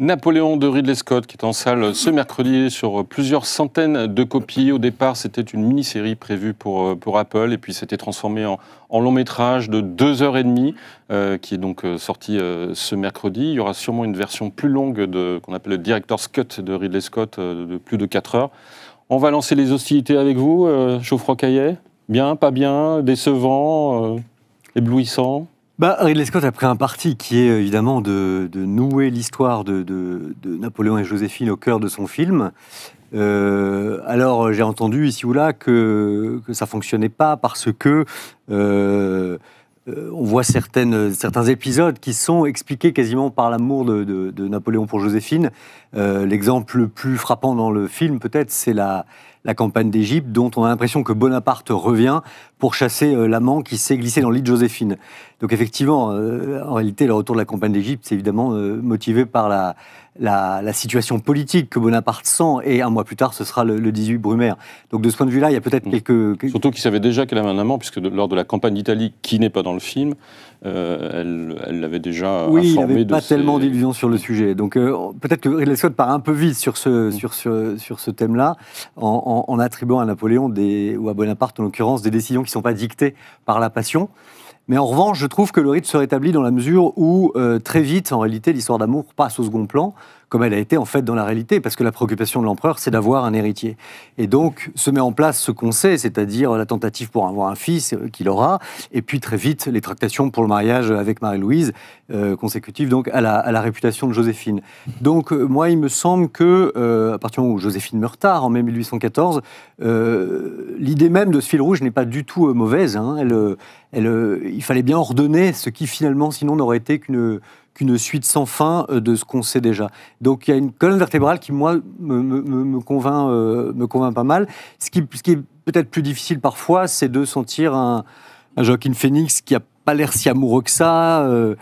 Napoléon de Ridley Scott qui est en salle ce mercredi sur plusieurs centaines de copies. Au départ, c'était une mini-série prévue pour, euh, Apple et puis c'était transformé en, long métrage de deux heures et demie euh, qui est donc euh, sorti ce mercredi. Il y aura sûrement une version plus longue de qu'on appelle le Director's Cut de Ridley Scott de plus de quatre heures. On va lancer les hostilités avec vous, Chauffroy Caillet. Bien, pas bien, décevant, éblouissant bah, Ridley Scott a pris un parti qui est euh, évidemment de, nouer l'histoire de, Napoléon et Joséphine au cœur de son film. Euh, alors j'ai entendu ici ou là que, ça ça fonctionnait pas parce que euh, on voit certaines, certains épisodes qui sont expliqués quasiment par l'amour de, Napoléon pour Joséphine. L'exemple le plus frappant dans le film, peut-être, c'est la, la, campagne d'Égypte, dont on a l'impression que Bonaparte revient pour chasser euh, l'amant qui s'est glissé dans l'île de Joséphine. Donc effectivement, euh, en réalité, le retour de la campagne d'Égypte, c'est évidemment euh, motivé par la, la, situation politique que Bonaparte sent, et un mois plus tard, ce sera le, 18 Brumaire. Donc de ce point de vue-là, il y a peut-être mm. quelques... Surtout qu'il savait déjà qu'elle avait un amant, puisque lors de la campagne d'Italie, qui n'est pas dans le film, elle l'avait déjà oui, il il n'avait pas tellement d'illusions sur le sujet. Donc peut-être que Ridley Scott part un peu vite sur ce, mm. sur sur ce thème-là, en, attribuant à Napoléon, des, ou à Bonaparte en l'occurrence, des décisions qui ne sont pas dictées par la passion. Mais en revanche, je trouve que le rythme se rétablit dans la mesure où euh, très vite, en réalité, l'histoire d'amour passe au second plan comme elle a été en fait dans la réalité, parce que la préoccupation de l'empereur, c'est d'avoir un héritier. Et donc se met en place ce qu'on sait, c'est-à-dire la tentative pour avoir un fils euh, qu'il aura, et puis très vite les tractations pour le mariage avec Marie-Louise, euh, consécutives donc à la, réputation de Joséphine. Donc euh, moi, il me semble que à partir du moment où Joséphine meurt tard, en mai 1814, l'idée même de ce fil rouge n'est pas du tout mauvaise. Hein. Elle, elle, il fallait bien ordonner ce qui finalement sinon n'aurait été qu'une qu'une suite sans fin euh, de ce qu'on sait déjà. Donc il y a une colonne vertébrale qui, moi, me, convainc, euh, me convainc pas mal. Ce qui, qui est peut-être plus difficile parfois, c'est de sentir un, Joaquin Phoenix qui a pas l'air si amoureux que ça, euh,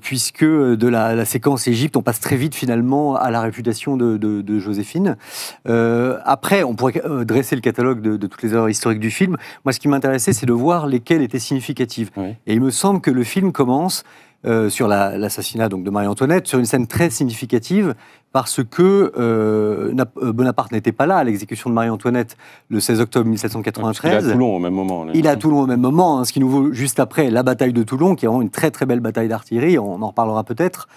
puisque de la, séquence Égypte, on passe très vite finalement à la réputation de, Joséphine. après, on pourrait dresser le catalogue de, toutes les heures historiques du film. Moi, ce qui m'intéressait, c'est de voir lesquelles étaient significatives. Et il me semble que le film commence euh, sur l'assassinat donc de Marie-Antoinette, sur une scène très significative parce que euh, euh, Bonaparte n'était pas là à l'exécution de Marie-Antoinette le 16 octobre 1793. Ah, Il est à Toulon au même moment. Il est à Toulon hein, au même moment, ce qui nous vaut juste après la bataille de Toulon, qui est vraiment une très très belle bataille d'artillerie, on en reparlera peut-être.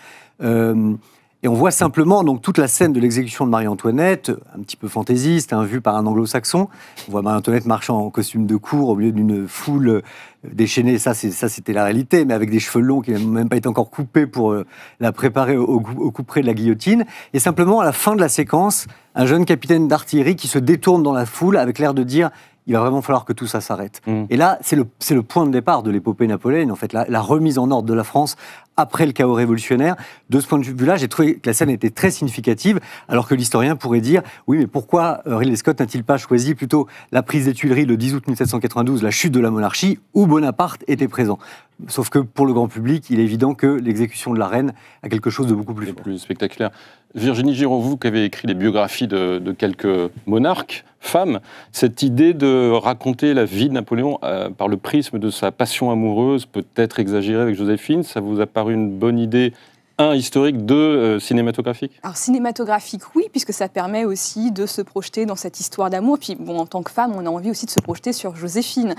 Et on voit simplement donc toute la scène de l'exécution de Marie-Antoinette, un petit peu fantaisiste, un hein, vue par un anglo-saxon. On voit Marie-Antoinette marchant en costume de cour au milieu d'une foule euh, déchaînée. Ça, c'était la réalité, mais avec des cheveux longs qui n'ont même pas été encore coupés pour euh, la préparer au, couperet de la guillotine. Et simplement, à la fin de la séquence, un jeune capitaine d'artillerie qui se détourne dans la foule avec l'air de dire il va vraiment falloir que tout ça s'arrête. Mmh. Et là, c'est le, point de départ de l'épopée napoléonienne, en fait, la, remise en ordre de la France après le chaos révolutionnaire. De ce point de vue-là, j'ai trouvé que la scène était très significative, alors que l'historien pourrait dire, oui, mais pourquoi euh, Ridley Scott n'a-t-il pas choisi plutôt la prise des Tuileries le 10 août 1792, la chute de la monarchie, où Bonaparte était présent Sauf que pour le grand public, il est évident que l'exécution de la reine a quelque chose de beaucoup plus, plus spectaculaire. Virginie Giraud, vous qui avez écrit les biographies de, quelques monarques, femmes, cette idée de raconter la vie de Napoléon euh, par le prisme de sa passion amoureuse, peut-être exagérée avec Joséphine, ça vous a paru une bonne idée un, historique, deux, euh, cinématographique Alors cinématographique, oui, puisque ça permet aussi de se projeter dans cette histoire d'amour. Puis bon, en tant que femme, on a envie aussi de se projeter sur Joséphine.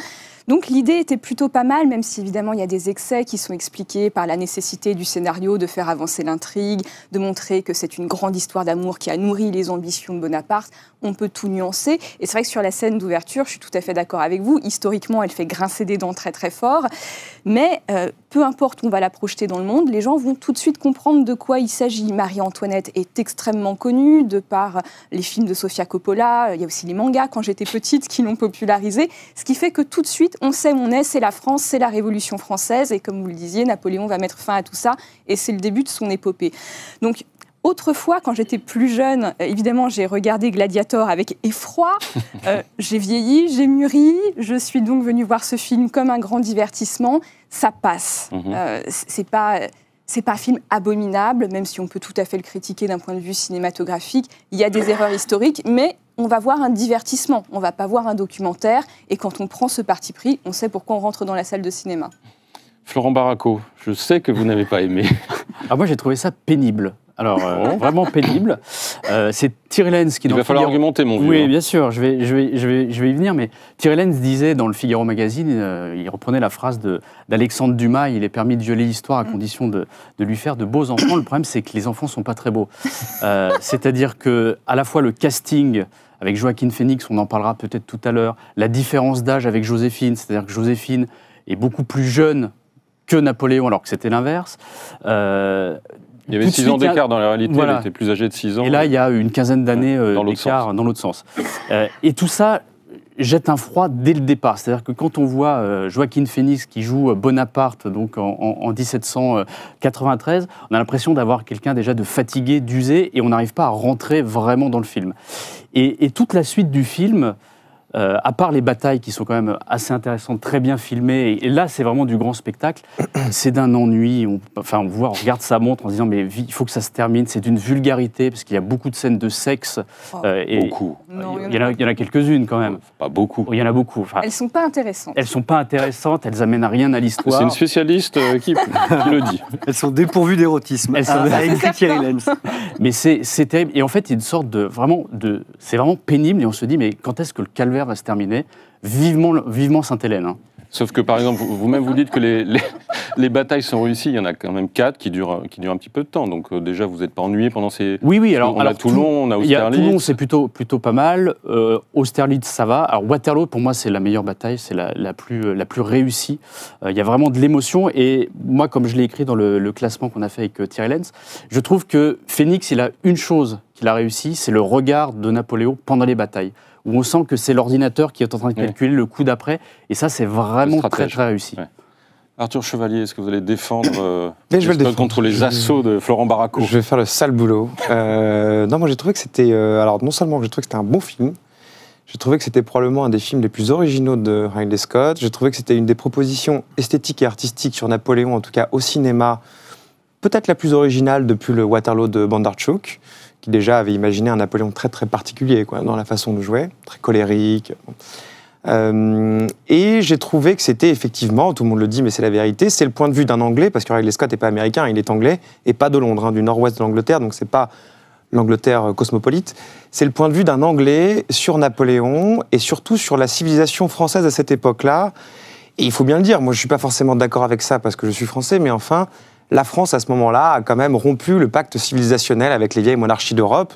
Donc l'idée était plutôt pas mal, même si évidemment il y a des excès qui sont expliqués par la nécessité du scénario de faire avancer l'intrigue, de montrer que c'est une grande histoire d'amour qui a nourri les ambitions de Bonaparte. On peut tout nuancer. Et c'est vrai que sur la scène d'ouverture, je suis tout à fait d'accord avec vous, historiquement, elle fait grincer des dents très très fort. Mais euh, peu importe où on va la projeter dans le monde, les gens vont tout de suite comprendre de quoi il s'agit. Marie-Antoinette est extrêmement connue de par les films de Sofia Coppola, il y a aussi les mangas quand j'étais petite qui l'ont popularisé. ce qui fait que tout de suite on sait où on est, c'est la France, c'est la Révolution française, et comme vous le disiez, Napoléon va mettre fin à tout ça, et c'est le début de son épopée. Donc Autrefois, quand j'étais plus jeune, euh, évidemment, j'ai regardé Gladiator avec effroi. Euh, j'ai vieilli, j'ai mûri. Je suis donc venue voir ce film comme un grand divertissement. Ça passe. Mhm. Euh, c'est pas. C'est pas un film abominable, même si on peut tout à fait le critiquer d'un point de vue cinématographique. Il y a des erreurs historiques, mais on va voir un divertissement. On va pas voir un documentaire. Et quand on prend ce parti pris, on sait pourquoi on rentre dans la salle de cinéma. Florent Barraco, je sais que vous n'avez pas aimé. ah, moi, j'ai trouvé ça pénible. Alors, euh, vraiment pénible. Euh, c'est Thierry Lenz qui... Il va falloir argumenter, mon vieux. Oui, hein. bien sûr, je vais, je, vais, je, vais, je vais y venir, mais Thierry Lenz disait dans le Figaro Magazine, euh, il reprenait la phrase d'Alexandre Dumas, il est permis de violer l'histoire à condition de, lui faire de beaux enfants. Le problème, c'est que les enfants sont pas très beaux. C'est-à-dire que à la fois le casting avec Joaquin Phoenix, on en parlera peut-être tout à l'heure, la différence d'âge avec Joséphine, c'est-à-dire que Joséphine est beaucoup plus jeune que Napoléon, alors que c'était l'inverse. Il y avait 6 ans d'écart dans la réalité, elle était plus âgée de 6 ans. Et là, il y a une quinzaine euh, d'années euh, d'écart dans l'autre sens. Euh, et tout ça jette un froid dès le départ. C'est-à-dire que quand on voit Joaquin Phoenix qui joue Bonaparte donc en, 1793, on a l'impression d'avoir quelqu'un déjà de fatigué, d'usé, et on n'arrive pas à rentrer vraiment dans le film. et toute la suite du film euh, à part les batailles qui sont quand même assez intéressantes, très bien filmées, et, là c'est vraiment du grand spectacle, c'est d'un ennui. On, enfin, on voit, on regarde sa montre en disant mais il faut que ça se termine. C'est d'une vulgarité parce qu'il y a beaucoup de scènes de sexe. beaucoup. il y, en a, quelques-unes quand même. Pas beaucoup. Il y en a beaucoup. Enfin, elles sont pas intéressantes. Elles sont pas intéressantes. Elles amènent à rien à l'histoire. C'est une spécialiste euh, qui, le dit. Elles sont dépourvues d'érotisme. Elles sont ah, Mais c'est terrible. Et en fait, il une sorte de vraiment de, c'est vraiment pénible. Et on se dit mais quand est-ce que le calvaire va se terminer. Vivement, vivement Sainte-Hélène. Hein. Sauf que, par exemple, vous-même, vous dites que les, les, batailles sont réussies. Il y en a quand même quatre qui durent, qui durent un petit peu de temps. Donc, euh, déjà, vous n'êtes pas ennuyé pendant ces. Oui, oui. Alors, on a Toulon, on a Austerlitz. A Toulon, c'est plutôt, plutôt pas mal. Euh, Austerlitz, ça va. Alors, Waterloo, pour moi, c'est la meilleure bataille. C'est la, plus, euh, la plus réussie. Il y a vraiment de l'émotion. Et moi, comme je l'ai écrit dans le, le classement qu'on a fait avec Thierry Lenz, je trouve que Phoenix, il a une chose qu'il a réussi c'est le regard de Napoléon pendant les batailles où on sent que c'est l'ordinateur qui est en train de calculer le coup d'après. Et ça, c'est vraiment très, très réussi. Arthur Chevalier, est-ce que vous allez défendre, euh, contre les assauts de Florent Barraco Je vais faire le sale boulot. Euh, non, moi j'ai trouvé que c'était. Euh, alors, non seulement j'ai trouvé que c'était un bon film, j'ai trouvé que c'était probablement un des films les plus originaux de Ridley Scott. J'ai trouvé que c'était une des propositions esthétiques et artistiques sur Napoléon, en tout cas au cinéma, peut-être la plus originale depuis le Waterloo de Bandarchuk qui déjà avait imaginé un Napoléon très très particulier quoi, dans la façon de jouer, très colérique. Euh, et j'ai trouvé que c'était effectivement, tout le monde le dit, mais c'est la vérité, c'est le point de vue d'un Anglais, parce que Ridley Scott n'est pas américain, il est anglais, et pas de Londres, hein, du nord-ouest de l'Angleterre, donc c'est pas l'Angleterre euh, cosmopolite. C'est le point de vue d'un Anglais sur Napoléon et surtout sur la civilisation française à cette époque-là. Et il faut bien le dire, moi je ne suis pas forcément d'accord avec ça parce que je suis français, mais enfin, la France, à ce moment-là, a quand même rompu le pacte civilisationnel avec les vieilles monarchies d'Europe.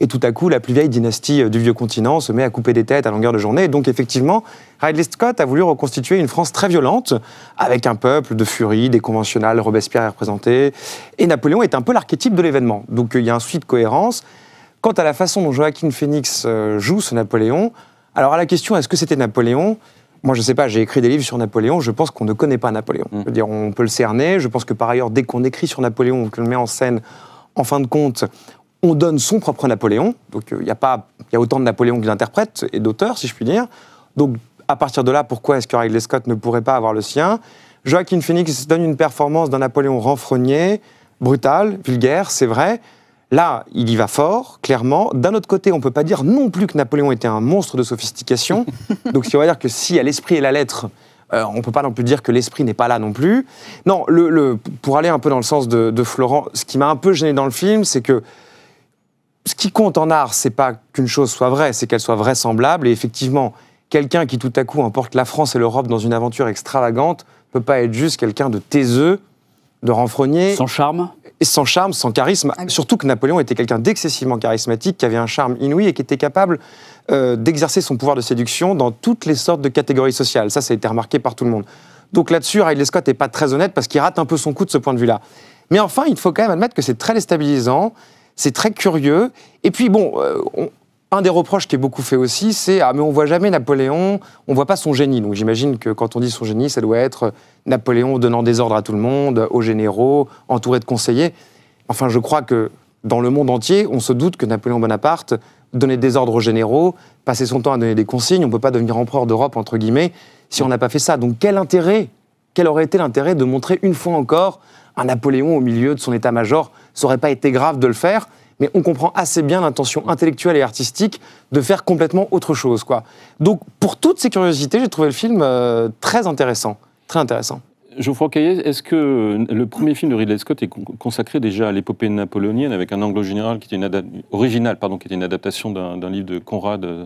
Et tout à coup, la plus vieille dynastie euh, du vieux continent se met à couper des têtes à longueur de journée. donc, effectivement, Ridley Scott a voulu reconstituer une France très violente, avec un peuple de furie, des conventionnels, Robespierre est représenté. Et Napoléon est un peu l'archétype de l'événement. Donc, euh, il y a un suite de cohérence. Quant à la façon dont Joaquin Phoenix euh, joue ce Napoléon, alors à la question est-ce que c'était Napoléon moi, je ne sais pas, j'ai écrit des livres sur Napoléon, je pense qu'on ne connaît pas Napoléon. Mm. Je veux dire, on peut le cerner. Je pense que par ailleurs, dès qu'on écrit sur Napoléon, qu'on le met en scène, en fin de compte, on donne son propre Napoléon. Donc, euh, il n'y y, a pas, y a autant de Napoléon que d'interprètes et d'auteurs, si je puis dire. Donc, à partir de là, pourquoi est-ce que Ridley Scott ne pourrait pas avoir le sien Joaquin Phoenix donne une performance d'un Napoléon renfrogné, brutal, vulgaire, c'est vrai, Là, il y va fort, clairement. D'un autre côté, on ne peut pas dire non plus que Napoléon était un monstre de sophistication. Donc, si on va dire que si à l'esprit et la lettre, euh, on ne peut pas non plus dire que l'esprit n'est pas là non plus. Non, pour aller un peu dans le sens de, Florent, ce qui m'a un peu gêné dans le film, c'est que ce qui compte en art, c'est pas qu'une chose soit vraie, c'est qu'elle soit vraisemblable. Et effectivement, quelqu'un qui tout à coup emporte la France et l'Europe dans une aventure extravagante ne peut pas être juste quelqu'un de taiseux de Renfrogné. Sans charme et Sans charme, sans charisme. Ah Surtout que Napoléon était quelqu'un d'excessivement charismatique, qui avait un charme inouï et qui était capable euh, d'exercer son pouvoir de séduction dans toutes les sortes de catégories sociales. Ça, ça a été remarqué par tout le monde. Donc là-dessus, Riley Scott n'est pas très honnête parce qu'il rate un peu son coup de ce point de vue-là. Mais enfin, il faut quand même admettre que c'est très déstabilisant, c'est très curieux. Et puis bon, euh, un des reproches qui est beaucoup fait aussi, c'est ah mais on voit jamais Napoléon, on voit pas son génie. Donc j'imagine que quand on dit son génie, ça doit être Napoléon donnant des ordres à tout le monde, aux généraux, entouré de conseillers. Enfin, je crois que dans le monde entier, on se doute que Napoléon Bonaparte donnait des ordres aux généraux, passait son temps à donner des consignes. On ne peut pas devenir empereur d'Europe entre guillemets si on n'a pas fait ça. Donc quel intérêt Quel aurait été l'intérêt de montrer une fois encore un Napoléon au milieu de son état-major Ça aurait pas été grave de le faire mais on comprend assez bien l'intention intellectuelle et artistique de faire complètement autre chose. Quoi. Donc, pour toutes ces curiosités, j'ai trouvé le film euh, très intéressant. Très intéressant. Geoffroy Caillet, est-ce que euh, le premier film de Ridley Scott est consacré déjà à l'épopée napoléonienne avec un angle général qui était une pardon, qui était une adaptation d'un livre de Conrad euh,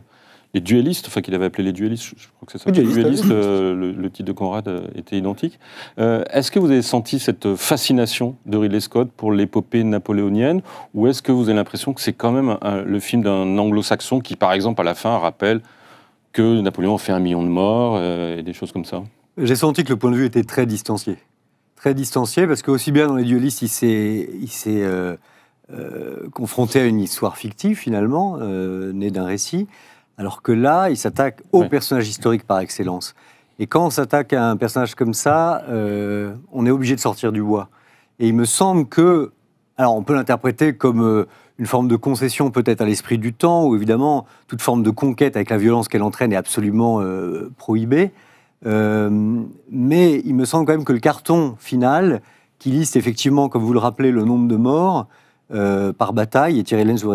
les duellistes, enfin qu'il avait appelé les duellistes, je, crois que c'est ça. Les duellistes, ah euh, le, titre de Conrad euh, était identique. Euh, est-ce que vous avez senti cette fascination de Ridley Scott pour l'épopée napoléonienne, ou est-ce que vous avez l'impression que c'est quand même le film d'un anglo-saxon qui, par exemple, à la fin rappelle que Napoléon fait un million de morts et des choses comme ça J'ai senti que le point de vue était très distancié. Très distancié, parce que aussi bien dans les duellistes, il Il s'est confronté à une histoire fictive finalement, née d'un récit, alors que là, il s'attaque au personnage historique par excellence. Et quand on s'attaque à un personnage comme ça, euh, on est obligé de sortir du bois. Et il me semble que, alors on peut l'interpréter comme euh, une forme de concession peut-être à l'esprit du temps, ou évidemment toute forme de conquête avec la violence qu'elle entraîne est absolument euh, prohibée. mais il me semble quand même que le carton final, qui liste effectivement, comme vous le rappelez, le nombre de morts, euh, par bataille, et Thierry Lenz vous,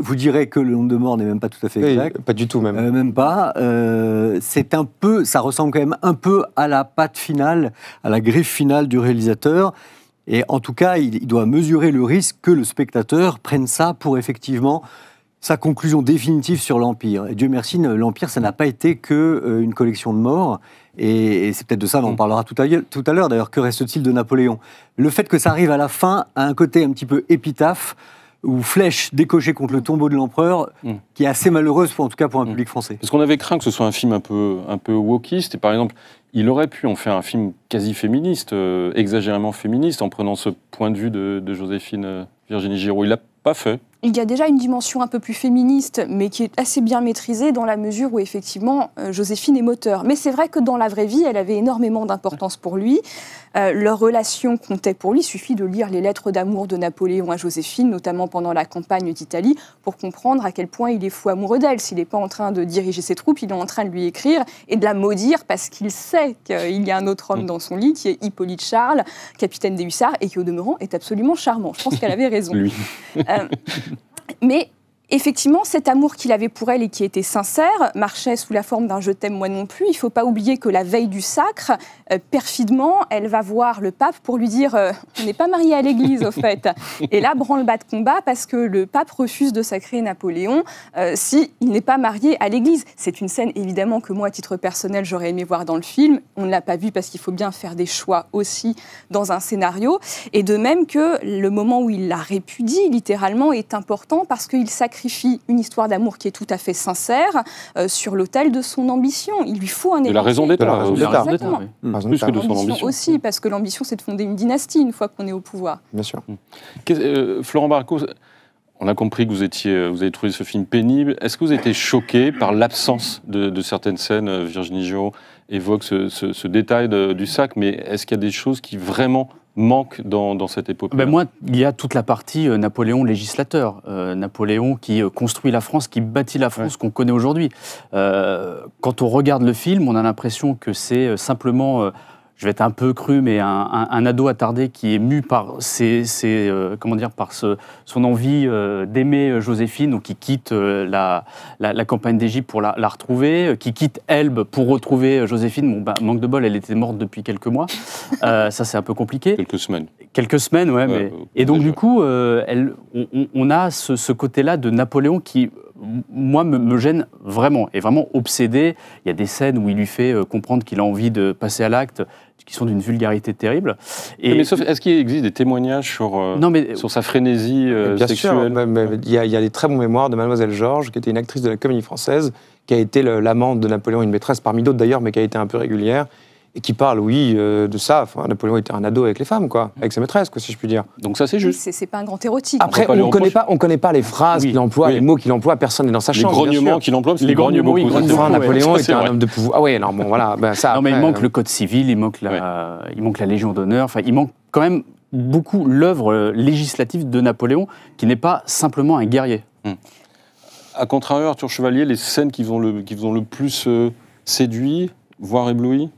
vous, dirait que le nombre de morts n'est même pas tout à fait exact. pas du tout même. Euh, même pas. Euh, c'est un peu, ça ressemble quand même un peu à la patte finale, à la griffe finale du réalisateur. Et en tout cas, il, il doit mesurer le risque que le spectateur prenne ça pour effectivement sa conclusion définitive sur l'Empire. Et Dieu merci, l'Empire, ça n'a pas été qu'une collection de morts. Et, c'est peut-être de ça dont on parlera tout à, l'heure. D'ailleurs, que reste-t-il de Napoléon Le fait que ça arrive à la fin à un côté un petit peu épitaphe ou flèche décochée contre le tombeau de l'empereur, hmm. qui est assez malheureuse, en tout cas pour un hmm. public français. Parce qu'on avait craint que ce soit un film un peu, un peu wokiste, et par exemple, il aurait pu en faire un film quasi féministe, euh, exagérément féministe, en prenant ce point de vue de, Joséphine euh, Virginie Giraud. Il l'a pas fait il y a déjà une dimension un peu plus féministe, mais qui est assez bien maîtrisée dans la mesure où effectivement euh, Joséphine est moteur. Mais c'est vrai que dans la vraie vie, elle avait énormément d'importance pour lui. Euh, leur relation comptait pour lui. Il suffit de lire les lettres d'amour de Napoléon à Joséphine, notamment pendant la campagne d'Italie, pour comprendre à quel point il est fou amoureux d'elle. S'il n'est pas en train de diriger ses troupes, il est en train de lui écrire et de la maudire parce qu'il sait qu'il y a un autre homme dans son lit qui est Hippolyte Charles, capitaine des hussards, et qui au demeurant est absolument charmant. Je pense qu'elle avait raison. Euh, mais effectivement, cet amour qu'il avait pour elle et qui était sincère marchait sous la forme d'un je t'aime moi non plus. Il ne faut pas oublier que la veille du sacre, euh, perfidement, elle va voir le pape pour lui dire euh, on n'est pas marié à l'église, au fait. Et là, branle-bas de combat parce que le pape refuse de sacrer Napoléon euh, s'il n'est pas marié à l'église. C'est une scène, évidemment, que moi, à titre personnel, j'aurais aimé voir dans le film. On ne l'a pas vu parce qu'il faut bien faire des choix aussi dans un scénario. Et de même que le moment où il la répudie, littéralement, est important parce qu'il sacrifie une histoire d'amour qui est tout à fait sincère euh, sur l'autel de son ambition. Il lui faut un De la raison d'être Plus que de son ambition. Aussi, parce que l'ambition, c'est de fonder une dynastie une fois qu'on est au pouvoir. Bien sûr. Hum. Euh, Florent Barco, on a compris que vous, étiez, euh, vous avez trouvé ce film pénible. Est-ce que vous étiez choqué par l'absence de, certaines scènes Virginie Giraud évoque ce, détail du sac, mais est-ce qu'il y a des choses qui vraiment manque dans, cette époque ben Moi, il y a toute la partie euh, Napoléon législateur. Euh, Napoléon qui euh, construit la France, qui bâtit la France qu'on connaît aujourd'hui. quand on regarde le film, on a l'impression que c'est simplement je vais être un peu cru, mais un, ado attardé qui est mu par ses, euh, comment dire, par ce, son envie euh, d'aimer euh, Joséphine, ou qui quitte la, la, campagne d'Égypte pour la, retrouver, qui quitte Elbe pour retrouver Joséphine. Bon, ben manque de bol, elle était morte depuis quelques mois. ça, c'est un peu compliqué. Quelques semaines. Quelques semaines, ouais. Et donc, du coup, elle, on, a ce côté-là de Napoléon qui moi, me, gêne vraiment, et vraiment obsédé. Il y a des scènes où il lui fait euh, comprendre qu'il a envie de passer à l'acte, qui sont d'une vulgarité terrible. Et mais est-ce qu'il existe des témoignages sur, euh, sur sa frénésie euh, sexuelle sûr, il y, a, des très bons mémoires de Mademoiselle Georges, qui était une actrice de la comédie française, qui a été l'amante de Napoléon, une maîtresse parmi d'autres d'ailleurs, mais qui a été un peu régulière, et qui parle, oui, euh, de ça. Napoléon était un ado avec les femmes, quoi, avec ses maîtresses, si je puis dire. Donc ça, c'est juste. c'est pas un grand érotique. Après, on connaît pas, on connaît pas les phrases qu'il emploie, les mots qu'il emploie. Personne n'est dans sa chambre. les grognements qu'il emploie, les grognements. Napoléon était un homme de pouvoir. Ah ouais, alors bon, voilà. Bah, non, mais il manque euh, le code civil, il manque la, il manque la Légion d'honneur. Enfin, il manque quand même beaucoup l'œuvre euh, législative de Napoléon, qui n'est pas simplement un guerrier. Hmm. À contrario, Arthur Chevalier, les scènes qui vous ont le, qui le plus séduit, voire ébloui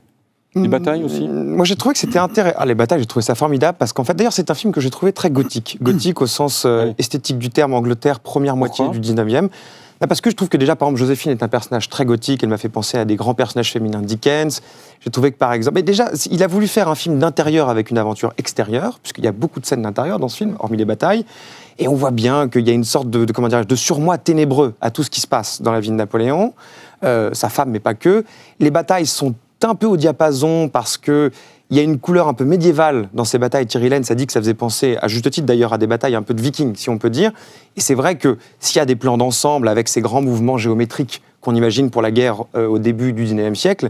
les batailles aussi mm, mm, Moi j'ai trouvé que c'était intéressant. Ah, les batailles, j'ai trouvé ça formidable parce qu'en fait, d'ailleurs, c'est un film que j'ai trouvé très gothique. Mm. Gothique au sens euh, esthétique du terme, Angleterre, première moitié du 19e. Ah, parce que je trouve que déjà, par exemple, Joséphine est un personnage très gothique, elle m'a fait penser à des grands personnages féminins Dickens. J'ai trouvé que par exemple. Mais déjà, il a voulu faire un film d'intérieur avec une aventure extérieure, puisqu'il y a beaucoup de scènes d'intérieur dans ce film, hormis les batailles. Et on voit bien qu'il y a une sorte de, comment dire, de surmoi ténébreux à tout ce qui se passe dans la vie de Napoléon. Euh, sa femme, mais pas que. Les batailles sont un peu au diapason parce que il y a une couleur un peu médiévale dans ces batailles. Thierry Ça a dit que ça faisait penser, à juste titre d'ailleurs, à des batailles un peu de vikings, si on peut dire. Et c'est vrai que s'il y a des plans d'ensemble avec ces grands mouvements géométriques qu'on imagine pour la guerre euh, au début du XIXe siècle,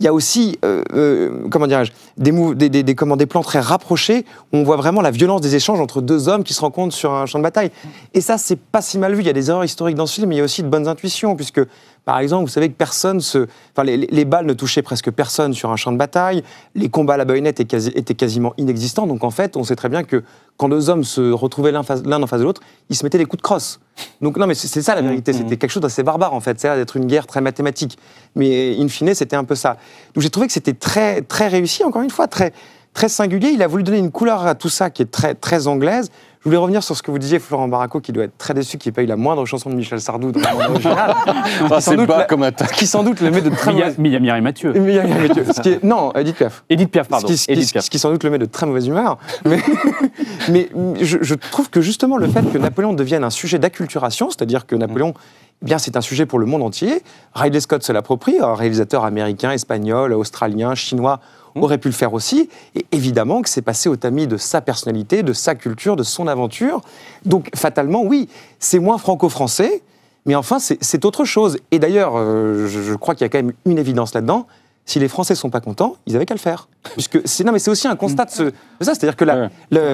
il y a aussi, euh, euh, comment dirais-je, des, des, des, des, plans très rapprochés où on voit vraiment la violence des échanges entre deux hommes qui se rencontrent sur un champ de bataille. Et ça, c'est pas si mal vu. Il y a des erreurs historiques dans ce film, mais il y a aussi de bonnes intuitions, puisque par exemple, vous savez que personne se. les, balles ne touchaient presque personne sur un champ de bataille. Les combats à la baïonnette étaient, quasiment inexistants. Donc, en fait, on sait très bien que quand deux hommes se retrouvaient l'un en face de l'autre, ils se mettaient des coups de crosse. Donc, non, mais c'est ça la mm, vérité. Mm. C'était quelque chose d'assez barbare, en fait. à d'être une guerre très mathématique. Mais in fine, c'était un peu ça. Donc, j'ai trouvé que c'était très, très réussi, encore une fois, très, très singulier. Il a voulu donner une couleur à tout ça qui est très, très anglaise. Je voulais revenir sur ce que vous disiez, Florent Baraco, qui doit être très déçu qu'il eu la moindre chanson de Michel Sardou dans qui, sans comme qui sans doute le met de très mauvaise humeur. Mathieu. Ce qui non, Edith Piaf. Edith Piaf, pardon. sans doute le met de très mauvaise humeur. Mais, je, trouve que justement le fait que Napoléon devienne un sujet d'acculturation, c'est-à-dire que Napoléon eh bien, c'est un sujet pour le monde entier. Ridley Scott se l'approprie, réalisateur américain, espagnol, australien, chinois Mmh. aurait pu le faire aussi. Et évidemment que c'est passé au tamis de sa personnalité, de sa culture, de son aventure. Donc fatalement, oui, c'est moins franco-français, mais enfin, c'est autre chose. Et d'ailleurs, euh, je, crois qu'il y a quand même une évidence là-dedans, si les Français sont pas contents, ils avaient qu'à le faire. Puisque non, mais c'est aussi un constat de, ça, c'est-à-dire que la,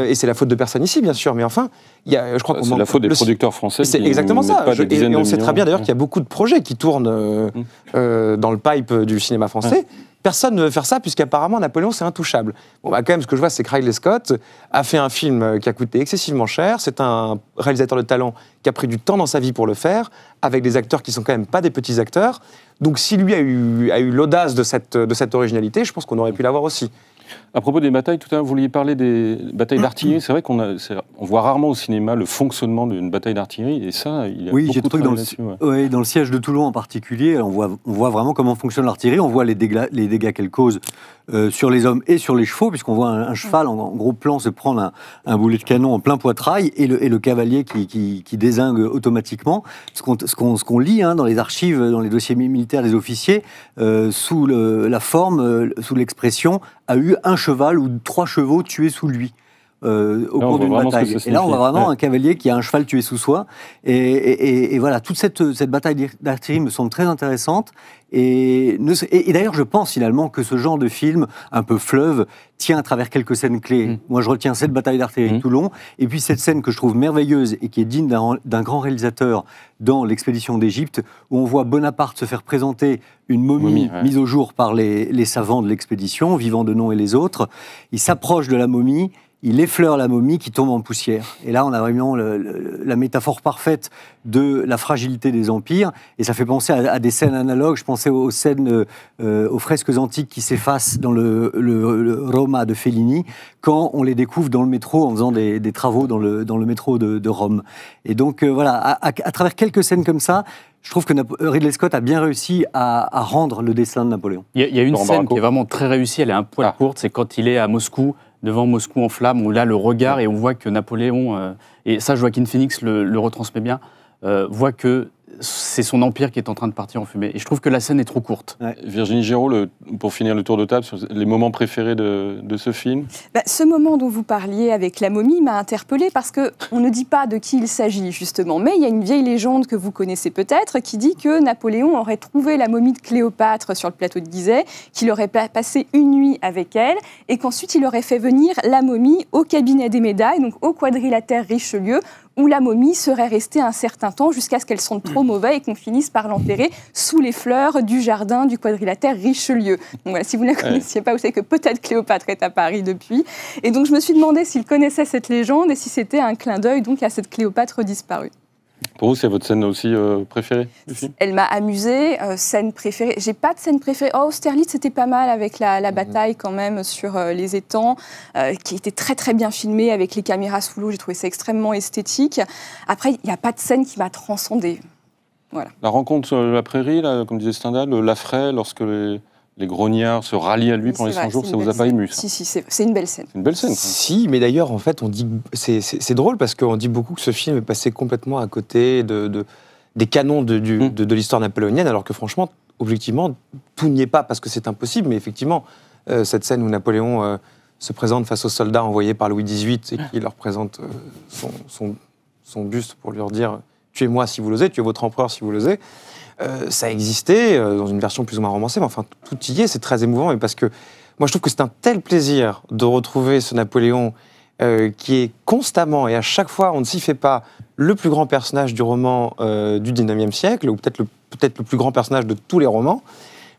et c'est la faute de personne ici, bien sûr, mais enfin, il y a, je crois qu'on c'est la faute des producteurs français. C'est exactement ça. et, on sait très bien d'ailleurs qu'il y a beaucoup de projets qui tournent euh, euh, dans le pipe du cinéma français. Personne ne veut faire ça, puisqu'apparemment Napoléon, c'est intouchable. Bon, bah, quand même, ce que je vois, c'est que Riley Scott a fait un film euh, qui a coûté excessivement cher. C'est un réalisateur de talent qui a pris du temps dans sa vie pour le faire, avec des acteurs qui sont quand même pas des petits acteurs. Donc, si lui a eu, l'audace de cette, de cette originalité, je pense qu'on aurait pu l'avoir aussi. À propos des batailles, tout à l'heure, vous vouliez parler des batailles d'artillerie. C'est vrai qu'on on voit rarement au cinéma le fonctionnement d'une bataille d'artillerie, et ça, il y a beaucoup de trucs dans le, ouais. dans le siège de Toulon en particulier, on voit, on voit vraiment comment fonctionne l'artillerie. On voit les, les dégâts qu'elle cause euh, sur les hommes et sur les chevaux, puisqu'on voit un, cheval en, gros plan se prendre un, un, boulet de canon en plein poitrail et le, et le cavalier qui, désingue automatiquement. Ce qu'on lit hein, dans les archives, dans les dossiers militaires des officiers, euh, sous la forme, euh, sous l'expression, a eu un cheval ou trois chevaux tués sous lui. Euh, au cours d'une bataille. Et là, on voit vraiment un cavalier qui a un cheval tué sous soi. Et, et, voilà, toute cette, cette bataille d'artillerie me semble très intéressante. Et, d'ailleurs, je pense finalement que ce genre de film, un peu fleuve, tient à travers quelques scènes clés. Mm. Moi, je retiens cette bataille d'artillerie tout mm. Toulon, et puis cette scène que je trouve merveilleuse et qui est digne d'un grand réalisateur dans l'expédition d'Égypte, où on voit Bonaparte se faire présenter une momie, mise au jour par les, les savants de l'expédition, Vivant de Nom et les autres. Il s'approche de la momie, il effleure la momie qui tombe en poussière. Et là, on a vraiment la métaphore parfaite de la fragilité des empires. Et ça fait penser à, des scènes analogues. Je pensais aux, scènes, euh, euh, aux fresques antiques qui s'effacent dans le, Roma de Fellini, quand on les découvre dans le métro en faisant des, travaux dans le, métro de, Rome. Et donc, euh, voilà, à, travers quelques scènes comme ça, je trouve que Ridley Scott a bien réussi à, rendre le dessin de Napoléon. Il y a, une scène qui est vraiment très réussie, elle est un point ah. courte, c'est quand il est à Moscou devant Moscou en flammes, où là, le regard, et on voit que Napoléon, euh, et ça, Joaquin Phoenix le, retransmet bien, euh, voit que c'est son empire qui est en train de partir en fumée. Et je trouve que la scène est trop courte. Virginie Giraud, pour finir le tour de table, sur les moments préférés de, ce film bah, Ce moment dont vous parliez avec la momie m'a interpellé parce qu'on ne dit pas de qui il s'agit, justement. Mais il y a une vieille légende que vous connaissez peut-être qui dit que Napoléon aurait trouvé la momie de Cléopâtre sur le plateau de Gizeh, qu'il aurait passé une nuit avec elle et qu'ensuite il aurait fait venir la momie au cabinet des médailles, donc au quadrilatère Richelieu, où la momie serait restée un certain temps jusqu'à ce qu'elle sente trop mm. mauvaise et qu'on finisse par l'enterrer sous les fleurs du jardin du quadrilatère Richelieu. Donc si vous ne la connaissiez pas, vous savez que peut-être Cléopâtre est à Paris depuis. Et donc je me suis demandé s'il connaissait cette légende et si c'était un clin d'œil donc à cette Cléopâtre disparue. Pour vous, c'est votre scène aussi euh, préférée Elle m'a amusée, euh, scène préférée. J'ai pas de scène préférée. Oh, Austerlitz, c'était pas mal avec la, la, mhm. bataille quand même sur euh, les étangs, qui était très très bien filmée avec les caméras sous l'eau. J'ai trouvé ça extrêmement esthétique. Après, il n'y a pas de scène qui m'a transcendée. Voilà. La rencontre sur la prairie, là, comme disait Stendhal, fraie, lorsque les, les grognards se rallient à lui pendant les 100 jours, ça vous a pas ému ça Si, si, c'est une belle scène. C'est une belle scène. Si, mais d'ailleurs, en fait, on dit. C'est drôle parce qu'on dit beaucoup que ce film est passé complètement à côté de, des canons mm. de, l'histoire napoléonienne, alors que franchement, objectivement, tout n'y est pas parce que c'est impossible, mais effectivement, euh, cette scène où Napoléon euh, se présente face aux soldats envoyés par Louis XVIII et qui leur présente euh, son, son, buste pour leur dire Tuez-moi si vous l'osez, tuez votre empereur si vous l'osez. Euh, ça existait euh, dans une version plus ou moins romancée, mais enfin tout y est, c'est très émouvant, et parce que moi je trouve que c'est un tel plaisir de retrouver ce Napoléon euh, qui est constamment, et à chaque fois on ne s'y fait pas, le plus grand personnage du roman du 19e siècle, ou peut-être le, peut le plus grand personnage de tous les romans,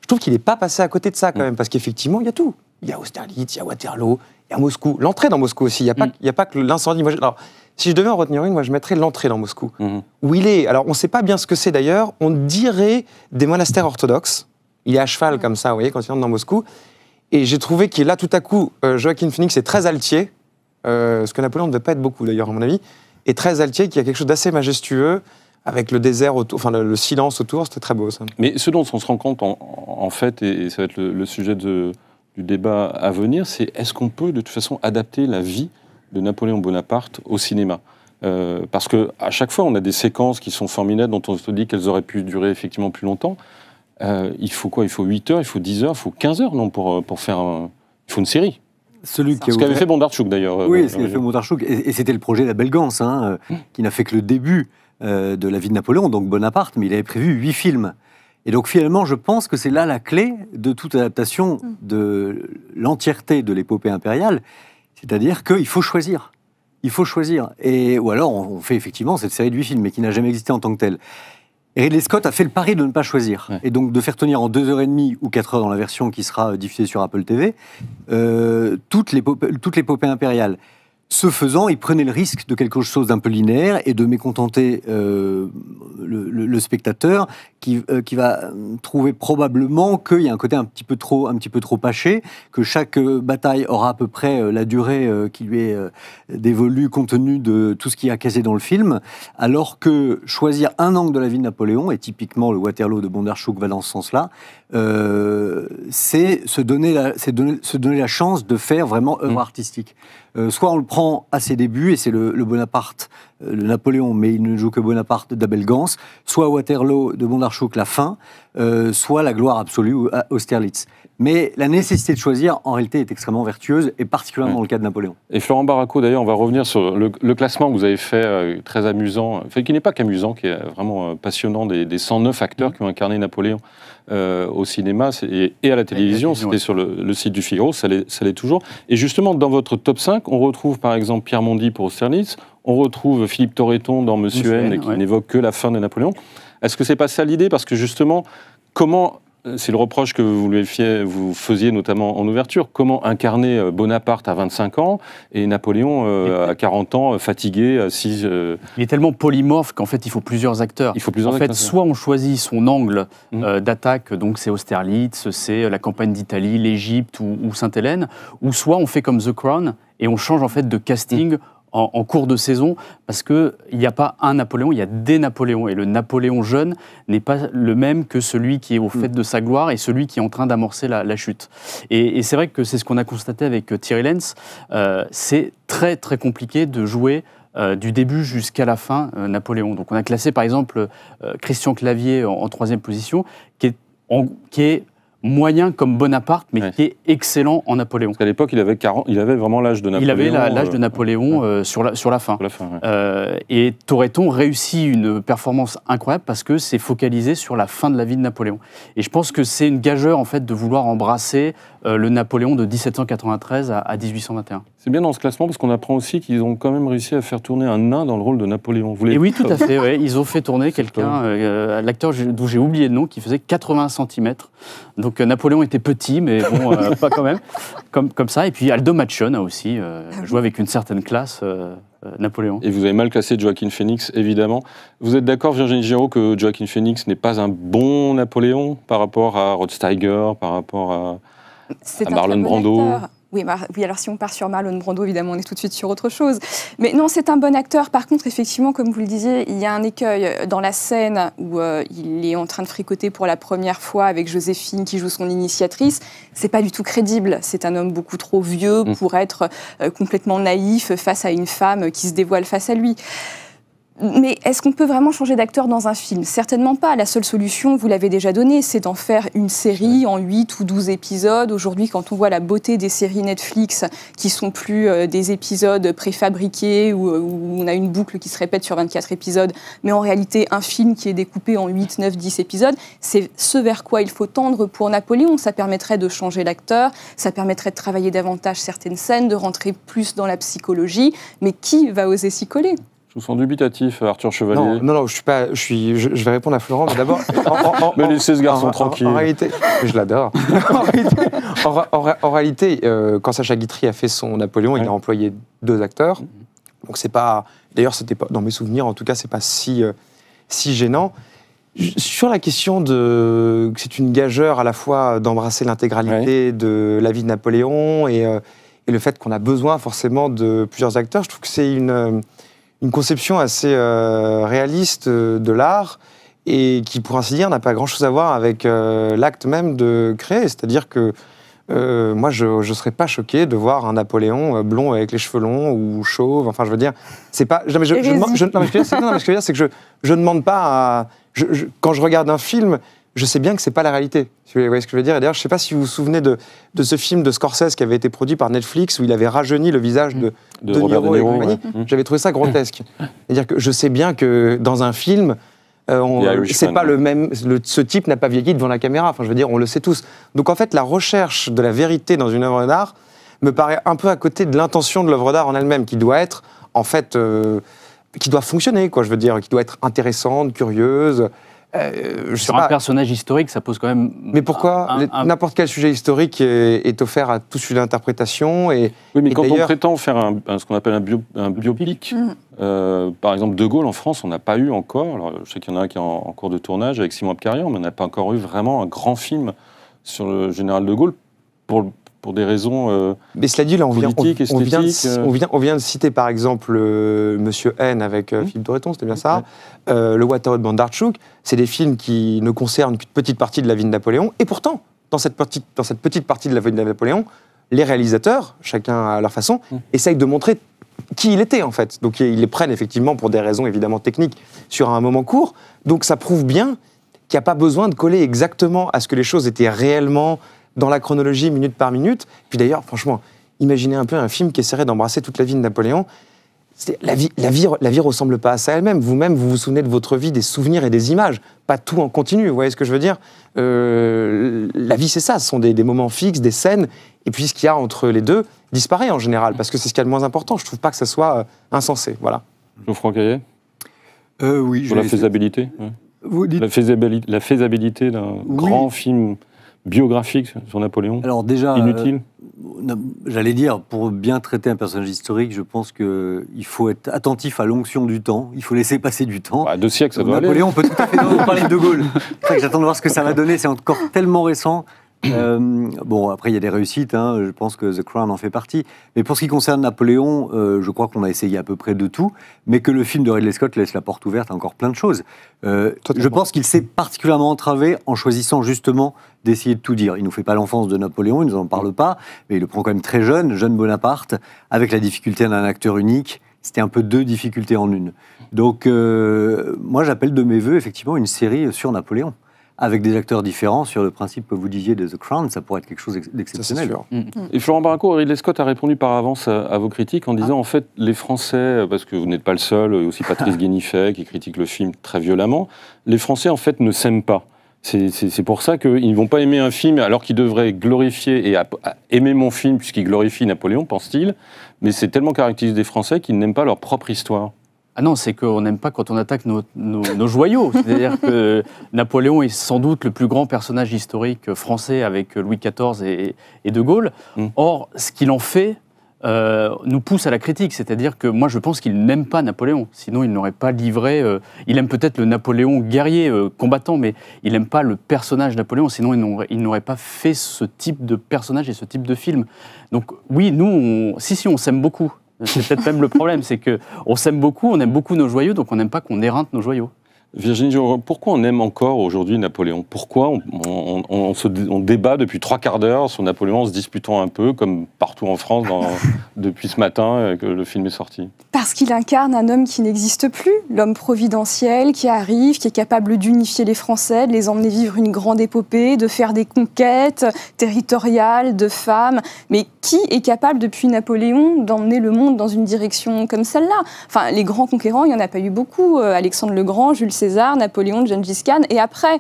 je trouve qu'il n'est pas passé à côté de ça quand mm. même, parce qu'effectivement il y a tout. Il y a Austerlitz, il y a Waterloo, il y a Moscou, l'entrée dans Moscou aussi, il n'y a, mm. a, pas que l'incendie. Alors, si je devais en retenir une, moi, je mettrais l'entrée dans Moscou, mhm. où il est. Alors, on ne sait pas bien ce que c'est d'ailleurs. On dirait des monastères orthodoxes. Il est à cheval comme ça, vous voyez, quand il rentre dans Moscou. Et j'ai trouvé qu'il est là tout à coup. Joachim euh, Joaquin Phoenix est très altier, euh, ce que Napoléon ne devait pas être beaucoup d'ailleurs, à mon avis, est très altier, qu'il y a quelque chose d'assez majestueux avec le désert autour, enfin le, silence autour, c'était très beau ça. Mais ce dont on se rend compte en, fait, et, ça va être le, sujet de, du débat à venir, c'est est-ce qu'on peut de toute façon adapter la vie de Napoléon Bonaparte au cinéma. Euh, parce que à chaque fois, on a des séquences qui sont formidables, dont on se dit qu'elles auraient pu durer effectivement plus longtemps. Euh, il faut quoi Il faut 8 heures, il faut 10 heures, il faut 15 heures, non, pour, euh, pour faire. Il faut une série. Celui qui ce qu'avait fait Bondarchuk d'ailleurs. Oui, ce qu'avait fait Bondarchuk. Et, c'était le projet de la Belgance, hein, hum. qui n'a fait que le début de la vie de Napoléon, donc Bonaparte, mais il avait prévu 8 films. Et donc finalement, je pense que c'est là la clé de toute adaptation hum. de l'entièreté de l'épopée impériale, c'est-à-dire qu'il faut choisir. Il faut choisir. Et, ou alors, on fait effectivement cette série de huit films, mais qui n'a jamais existé en tant que telle. Ridley Scott a fait le pari de ne pas choisir. Et donc de faire tenir en 2h30 ou 4h dans la version qui sera diffusée sur Apple TV, euh, toute l'épopée impériale. Ce faisant, il prenait le risque de quelque chose d'un peu linéaire et de mécontenter euh, le, spectateur qui, euh, qui, va trouver probablement qu'il y a un côté un petit peu trop, un petit peu trop paché que chaque euh, bataille aura à peu près la durée qui lui est dévolue compte tenu de tout ce qui a casé dans le film, alors que choisir un angle de la vie de Napoléon, et typiquement le Waterloo de Bondarchuk va dans ce sens-là, c'est se donner, la, se donner la chance de faire vraiment œuvre mmh. artistique. Euh, soit on le prend à ses débuts, et c'est le, Bonaparte, euh, le Napoléon, mais il ne joue que Bonaparte d'Abel Gans, soit Waterloo de que la fin, euh, soit la gloire absolue à Austerlitz. Mais la nécessité de choisir, en réalité, est extrêmement vertueuse, et particulièrement dans le cas de Napoléon. Et Florent Barraco, d'ailleurs, on va revenir sur le, classement que vous avez fait, très amusant, qui n'est pas qu'amusant, qui est vraiment passionnant, des 109 acteurs mm. qui ont incarné Napoléon. Euh, au cinéma et, à la télévision, c'était sur le, site du Figaro, ça l'est toujours. Et justement, dans votre top 5, on retrouve par exemple Pierre Mondy pour Austerlitz, on retrouve Philippe Torreton dans Monsieur N, qui n'évoque que la fin de Napoléon. Est-ce que c'est pas ça l'idée Parce que justement, comment euh, c'est le reproche que vous lui fiez, vous faisiez notamment en ouverture. Comment incarner euh, Bonaparte à 25 ans et Napoléon euh, à 40 ans, fatigué, si Il est tellement polymorphe qu'en fait, il faut plusieurs acteurs. Il faut plusieurs en fait, soit on choisit son angle mmh. d'attaque, donc c'est Austerlitz, c'est la campagne d'Italie, l'Égypte ou, Sainte-Hélène, ou soit on fait comme The Crown et on change en fait de casting mmh en, cours de saison, parce qu'il n'y a pas un Napoléon, il y a des Napoléons. Et le Napoléon jeune n'est pas le même que celui qui est au fait mm. de sa gloire et celui qui est en train d'amorcer la, chute. Et, c'est vrai que c'est ce qu'on a constaté avec euh, Thierry Lenz. Euh, c'est très très compliqué de jouer euh, du début jusqu'à la fin Napoléon. Donc on a classé par exemple Christian Clavier en, troisième position, qui est moyen comme Bonaparte, mais qui est excellent en Napoléon. Parce à l'époque, il avait 40, il avait vraiment l'âge de Napoléon. Il avait l'âge euh, de Napoléon euh, sur, la, sur la fin. Euh, et Toreton réussit une performance incroyable parce que c'est focalisé sur la fin de la vie de Napoléon. Et je pense que c'est une gageure en fait de vouloir embrasser euh, le Napoléon de 1793 à, 1821. C'est bien dans ce classement parce qu'on apprend aussi qu'ils ont quand même réussi à faire tourner un nain dans le rôle de Napoléon. oui, tout à fait. Ils ont fait tourner quelqu'un, euh, euh, l'acteur dont j'ai oublié le nom, qui faisait 80 cm. Donc Napoléon était petit, mais bon, pas quand même, comme, ça. Et puis Aldo Machon a aussi ah joué avec une certaine classe. Napoléon. Et vous avez mal classé Joaquin Phoenix, évidemment. Vous êtes d'accord, Virginie Giraud, que Joaquin Phoenix n'est pas un bon Napoléon par rapport à Rod Steiger, par rapport à c'est Marlon Brando. Oui, alors si on part sur Marlon Brando, évidemment, on est tout de suite sur autre chose. Mais non, c'est un bon acteur. Par contre, effectivement, comme vous le disiez, il y a un écueil dans la scène où euh, il est en train de fricoter pour la première fois avec Joséphine qui joue son initiatrice. C'est pas du tout crédible. C'est un homme beaucoup trop vieux mm. pour être euh, complètement naïf face à une femme qui se dévoile face à lui. Mais est-ce qu'on peut vraiment changer d'acteur dans un film Certainement pas. La seule solution, vous l'avez déjà donnée, c'est d'en faire une série en 8 ou 12 épisodes. Aujourd'hui, quand on voit la beauté des séries Netflix, qui sont plus euh, des épisodes préfabriqués, euh, où, on a une boucle qui se répète sur 24 épisodes, mais en réalité un film qui est découpé en 8, 9, 10 épisodes, c'est ce vers quoi il faut tendre pour Napoléon. Ça permettrait de changer l'acteur, ça permettrait de travailler davantage certaines scènes, de rentrer plus dans la psychologie, mais qui va oser s'y coller je suis sens dubitatif, Arthur Chevalier. Non, non, je, suis pas, je, suis, je, vais répondre à Florent, mais d'abord. mais laissez ce garçon tranquille. En, réalité, je l'adore. en, réalité, euh, quand Sacha Guitry a fait son Napoléon, il a employé deux acteurs. Donc c'est pas. D'ailleurs, c'était pas. Dans mes souvenirs, en tout cas, c'est pas si, euh, si gênant. Sur la question de. C'est une gageure à la fois d'embrasser l'intégralité de la vie de Napoléon euh, et le fait qu'on a besoin forcément de plusieurs acteurs, je trouve que c'est une une conception assez euh, réaliste euh, de l'art et qui, pour ainsi dire, n'a pas grand-chose à voir avec euh, l'acte même de créer. C'est-à-dire que moi, je ne serais pas choqué de voir un Napoléon blond avec les cheveux longs ou chauve. Enfin, je veux dire, c'est pas. Non, mais je, ce que je veux dire, c'est que je, je ne demande pas à. quand je regarde un film, je sais bien que c'est pas la réalité. vous voyez ce que je veux dire. Et d'ailleurs, je ne sais pas si vous vous souvenez de, de, ce film de Scorsese qui avait été produit par Netflix où il avait rajeuni le visage de, de, de Niro et compagnie. Mmh. J'avais trouvé ça grotesque. C'est-à-dire que je sais bien que dans un film, euh, c'est pas le même. ce type n'a pas vieilli devant la caméra. Enfin, je veux dire, on le sait tous. Donc en fait, la recherche de la vérité dans une œuvre d'art me paraît un peu à côté de l'intention de l'œuvre d'art en elle-même, qui doit être en fait, euh, qui doit fonctionner, quoi. Je veux dire, qui doit être intéressante, curieuse. Euh, je Sur un personnage historique, ça pose quand même. Mais pourquoi N'importe quel sujet historique est, offert à tous sujet d'interprétation Et, oui, mais quand on prétend faire ce qu'on appelle un, biopic, mm. euh, par exemple De Gaulle en France, on n'a pas eu encore, je sais qu'il y en a un qui est en, cours de tournage avec Simon Abkarian, mais on n'a pas encore eu vraiment un grand film sur le général De Gaulle pour, pour des raisons euh, Mais cela dit, là, on vient, on, vient de, euh. on, vient, citer par exemple euh, Monsieur N avec hmm Philippe Doreton, c'était bien hmm ça, Le Water Bandarchuk, c'est des films qui ne concernent qu'une petite partie de la vie de Napoléon, et pourtant, dans cette, petite, dans cette petite partie de la vie de Napoléon, les réalisateurs, chacun à leur façon, hmm. essayent de montrer qui il était en fait. Donc ils les prennent effectivement pour des raisons évidemment techniques sur un moment court, donc ça prouve bien qu'il n'y a pas besoin de coller exactement à ce que les choses étaient réellement dans la chronologie, minute par minute. Puis d'ailleurs, franchement, imaginez un peu un film qui essaierait d'embrasser toute la vie de Napoléon. La vie, la, vie, la vie ressemble pas à ça elle-même. Vous-même, vous vous souvenez de votre vie, des souvenirs et des images, pas tout en continu. Vous voyez ce que je veux dire euh, La vie, c'est ça. Ce sont des, moments fixes, des scènes. Et puis, ce qu'il y a entre les deux disparaît en général, parce que c'est ce qu'il y a de moins important. Je trouve pas que ça soit euh, insensé. Voilà. Jean-François franc euh, Oui. je la faisabilité vous La faisabilité, la faisabilité d'un grand film biographique sur Napoléon Alors déjà, euh, inutile. J'allais dire, pour bien traiter un personnage historique, je pense qu'il faut être attentif à l'onction du temps. Il faut laisser passer du temps. Bah, deux siècles, ça doit Napoléon, Napoléon, peut tout à fait parler de De Gaulle. j'attends de voir ce que ça va donner. C'est encore tellement récent euh, bon, après, il y a des réussites, hein, je pense que The Crown en fait partie. Mais pour ce qui concerne Napoléon, euh, je crois qu'on a essayé à peu près de tout, mais que le film de Ridley Scott laisse la porte ouverte à encore plein de choses. Euh, je pense qu'il s'est particulièrement entravé en choisissant justement d'essayer de tout dire. Il ne nous fait pas l'enfance de Napoléon, il ne nous en parle pas, mais il le prend quand même très jeune, jeune Bonaparte, avec la difficulté d'un acteur unique c'était un peu deux difficultés en une. Donc, moi, j'appelle de mes voeux, effectivement, une série sur Napoléon avec des acteurs différents sur le principe que vous disiez de The Crown, ça pourrait être quelque chose d'exceptionnel. Mm. Mm. Et Florent Barraco, Ridley Scott a répondu par avance à, vos critiques en disant ah. en fait les Français, parce que vous n'êtes pas le seul, aussi Patrice Guénifet qui critique le film très violemment, les Français en fait ne s'aiment pas. C'est pour ça qu'ils ne vont pas aimer un film alors qu'ils devraient glorifier et aimer mon film puisqu'il glorifie Napoléon, pense-t-il. Mais c'est tellement caractéristique des Français qu'ils n'aiment pas leur propre histoire. Ah non, c'est qu'on n'aime pas quand on attaque nos, joyaux. C'est-à-dire que Napoléon est sans doute le plus grand personnage historique français avec Louis XIV et, De Gaulle. Mm. Or, ce qu'il en fait euh, nous pousse à la critique. C'est-à-dire que moi, je pense qu'il n'aime pas Napoléon. Sinon, il n'aurait pas livré. Euh, il aime peut-être le Napoléon guerrier, euh, combattant, mais il n'aime pas le personnage Napoléon. Sinon, il n'aurait pas fait ce type de personnage et ce type de film. Donc, oui, nous, si, si, on s'aime beaucoup. C'est peut-être même le problème, c'est que on s'aime beaucoup, on aime beaucoup nos joyaux, donc on n'aime pas qu'on éreinte nos joyaux. Virginie pourquoi on aime encore aujourd'hui Napoléon Pourquoi on, se, débat depuis trois quarts d'heure sur Napoléon en se disputant un peu, comme partout en France dans, depuis ce matin euh, que le film est sorti Parce qu'il incarne un homme qui n'existe plus, l'homme providentiel qui arrive, qui est capable d'unifier les Français, de les emmener vivre une grande épopée, de faire des conquêtes territoriales, de femmes. Mais qui est capable depuis Napoléon d'emmener le monde dans une direction comme celle-là Enfin, les grands conquérants, il n'y en a pas eu beaucoup. Euh, Alexandre le Grand, Jules César, Napoléon, Gengis Khan, et après.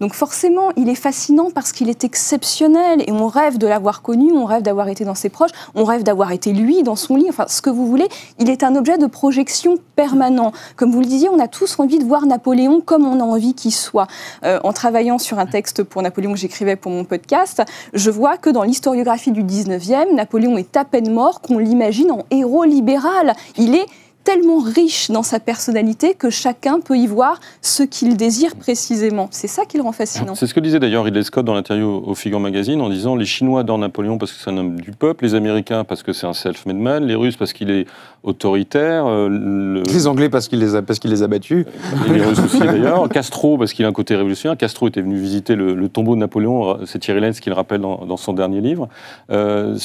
Donc forcément, il est fascinant parce qu'il est exceptionnel et on rêve de l'avoir connu, on rêve d'avoir été dans ses proches, on rêve d'avoir été lui dans son lit, enfin ce que vous voulez. Il est un objet de projection permanent. Comme vous le disiez, on a tous envie de voir Napoléon comme on a envie qu'il soit. Euh, en travaillant sur un texte pour Napoléon que j'écrivais pour mon podcast, je vois que dans l'historiographie du 19e, Napoléon est à peine mort qu'on l'imagine en héros libéral. Il est tellement riche dans sa personnalité que chacun peut y voir ce qu'il désire précisément. C'est ça qui le rend fascinant. C'est ce que disait d'ailleurs Ridley Scott dans l'interview au Figure Magazine en disant les Chinois dans Napoléon parce que c'est un homme du peuple, les Américains parce que c'est un self-made man, les Russes parce qu'il est autoritaire, euh, les Anglais parce qu'il les a, parce qu'il les a battus, les Russes aussi d'ailleurs, Castro parce qu'il a un côté révolutionnaire. Castro était venu visiter le, tombeau de Napoléon, c'est Thierry Lenz qui le rappelle dans, son dernier livre. Euh,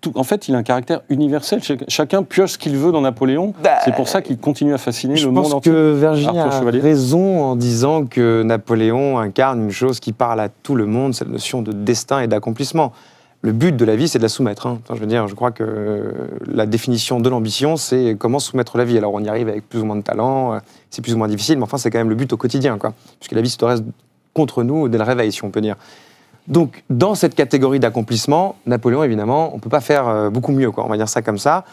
tout... En fait, il a un caractère universel. Chacun pioche ce qu'il veut dans Napoléon. Bah, c'est pour ça qu'il continue à fasciner le monde entier. Je pense que Virginie a raison en disant que Napoléon incarne une chose qui parle à tout le monde, cette notion de destin et d'accomplissement. Le but de la vie, c'est de la soumettre. Hein. je veux dire, je crois que la définition de l'ambition, c'est comment soumettre la vie. Alors, on y arrive avec plus ou moins de talent, euh, c'est plus ou moins difficile, mais enfin, c'est quand même le but au quotidien, quoi. Puisque la vie se reste contre nous dès le réveil, si on peut dire. Donc, dans cette catégorie d'accomplissement, Napoléon, évidemment, on ne peut pas faire euh, beaucoup mieux, quoi. On va dire ça comme ça.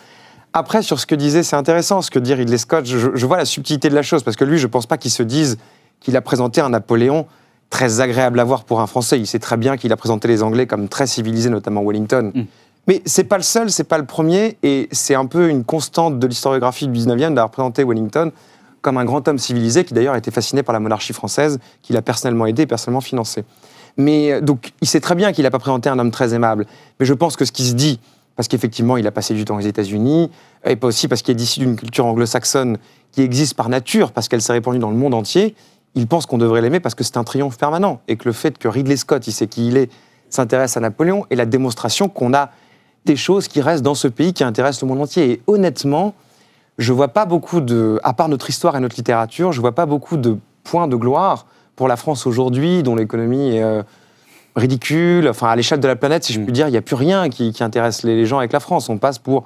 Après, sur ce que disait, c'est intéressant ce que dit Ridley Scott. Je, vois la subtilité de la chose, parce que lui, je pense pas qu'il se dise qu'il a présenté un Napoléon très agréable à voir pour un Français. Il sait très bien qu'il a présenté les Anglais comme très civilisés, notamment Wellington. Mm. Mais ce n'est pas le seul, ce n'est pas le premier, et c'est un peu une constante de l'historiographie du 19e d'avoir présenté Wellington comme un grand homme civilisé qui d'ailleurs était fasciné par la monarchie française, qu'il a personnellement aidé et personnellement financé. Mais euh, donc, il sait très bien qu'il n'a pas présenté un homme très aimable. Mais je pense que ce qui se dit parce qu'effectivement, il a passé du temps aux États-Unis, et pas aussi parce qu'il est issu d'une culture anglo-saxonne qui existe par nature, parce qu'elle s'est répandue dans le monde entier. Il pense qu'on devrait l'aimer parce que c'est un triomphe permanent, et que le fait que Ridley Scott, il sait qui il est, s'intéresse à Napoléon, est la démonstration qu'on a des choses qui restent dans ce pays, qui intéressent le monde entier. Et honnêtement, je vois pas beaucoup de, à part notre histoire et notre littérature, je vois pas beaucoup de points de gloire pour la France aujourd'hui, dont l'économie est euh, ridicule. Enfin, à l'échelle de la planète, si je mm. puis dire, il n'y a plus rien qui, intéresse les, gens avec la France. On passe pour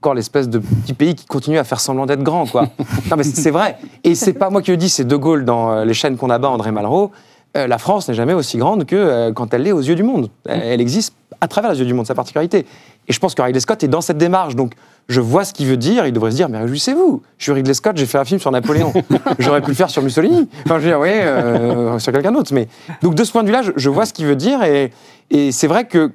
encore l'espèce de petit pays qui continue à faire semblant d'être grand, quoi. non, mais c'est vrai. Et c'est pas moi qui le dis, c'est De Gaulle dans euh, Les chaînes qu'on abat, André Malraux. Euh, la France n'est jamais aussi grande que euh, quand elle l'est aux yeux du monde. Mm. elle existe à travers les yeux du monde, sa particularité. Et je pense que Ridley Scott est dans cette démarche. Donc, je vois ce qu'il veut dire. Il devrait se dire, mais réjouissez-vous. Je suis Ridley Scott, j'ai fait un film sur Napoléon. J'aurais pu le faire sur Mussolini. Enfin, je veux dire, oui, euh, sur quelqu'un d'autre. Mais donc, de ce point de vue-là, je, vois ce qu'il veut dire. Et, c'est vrai que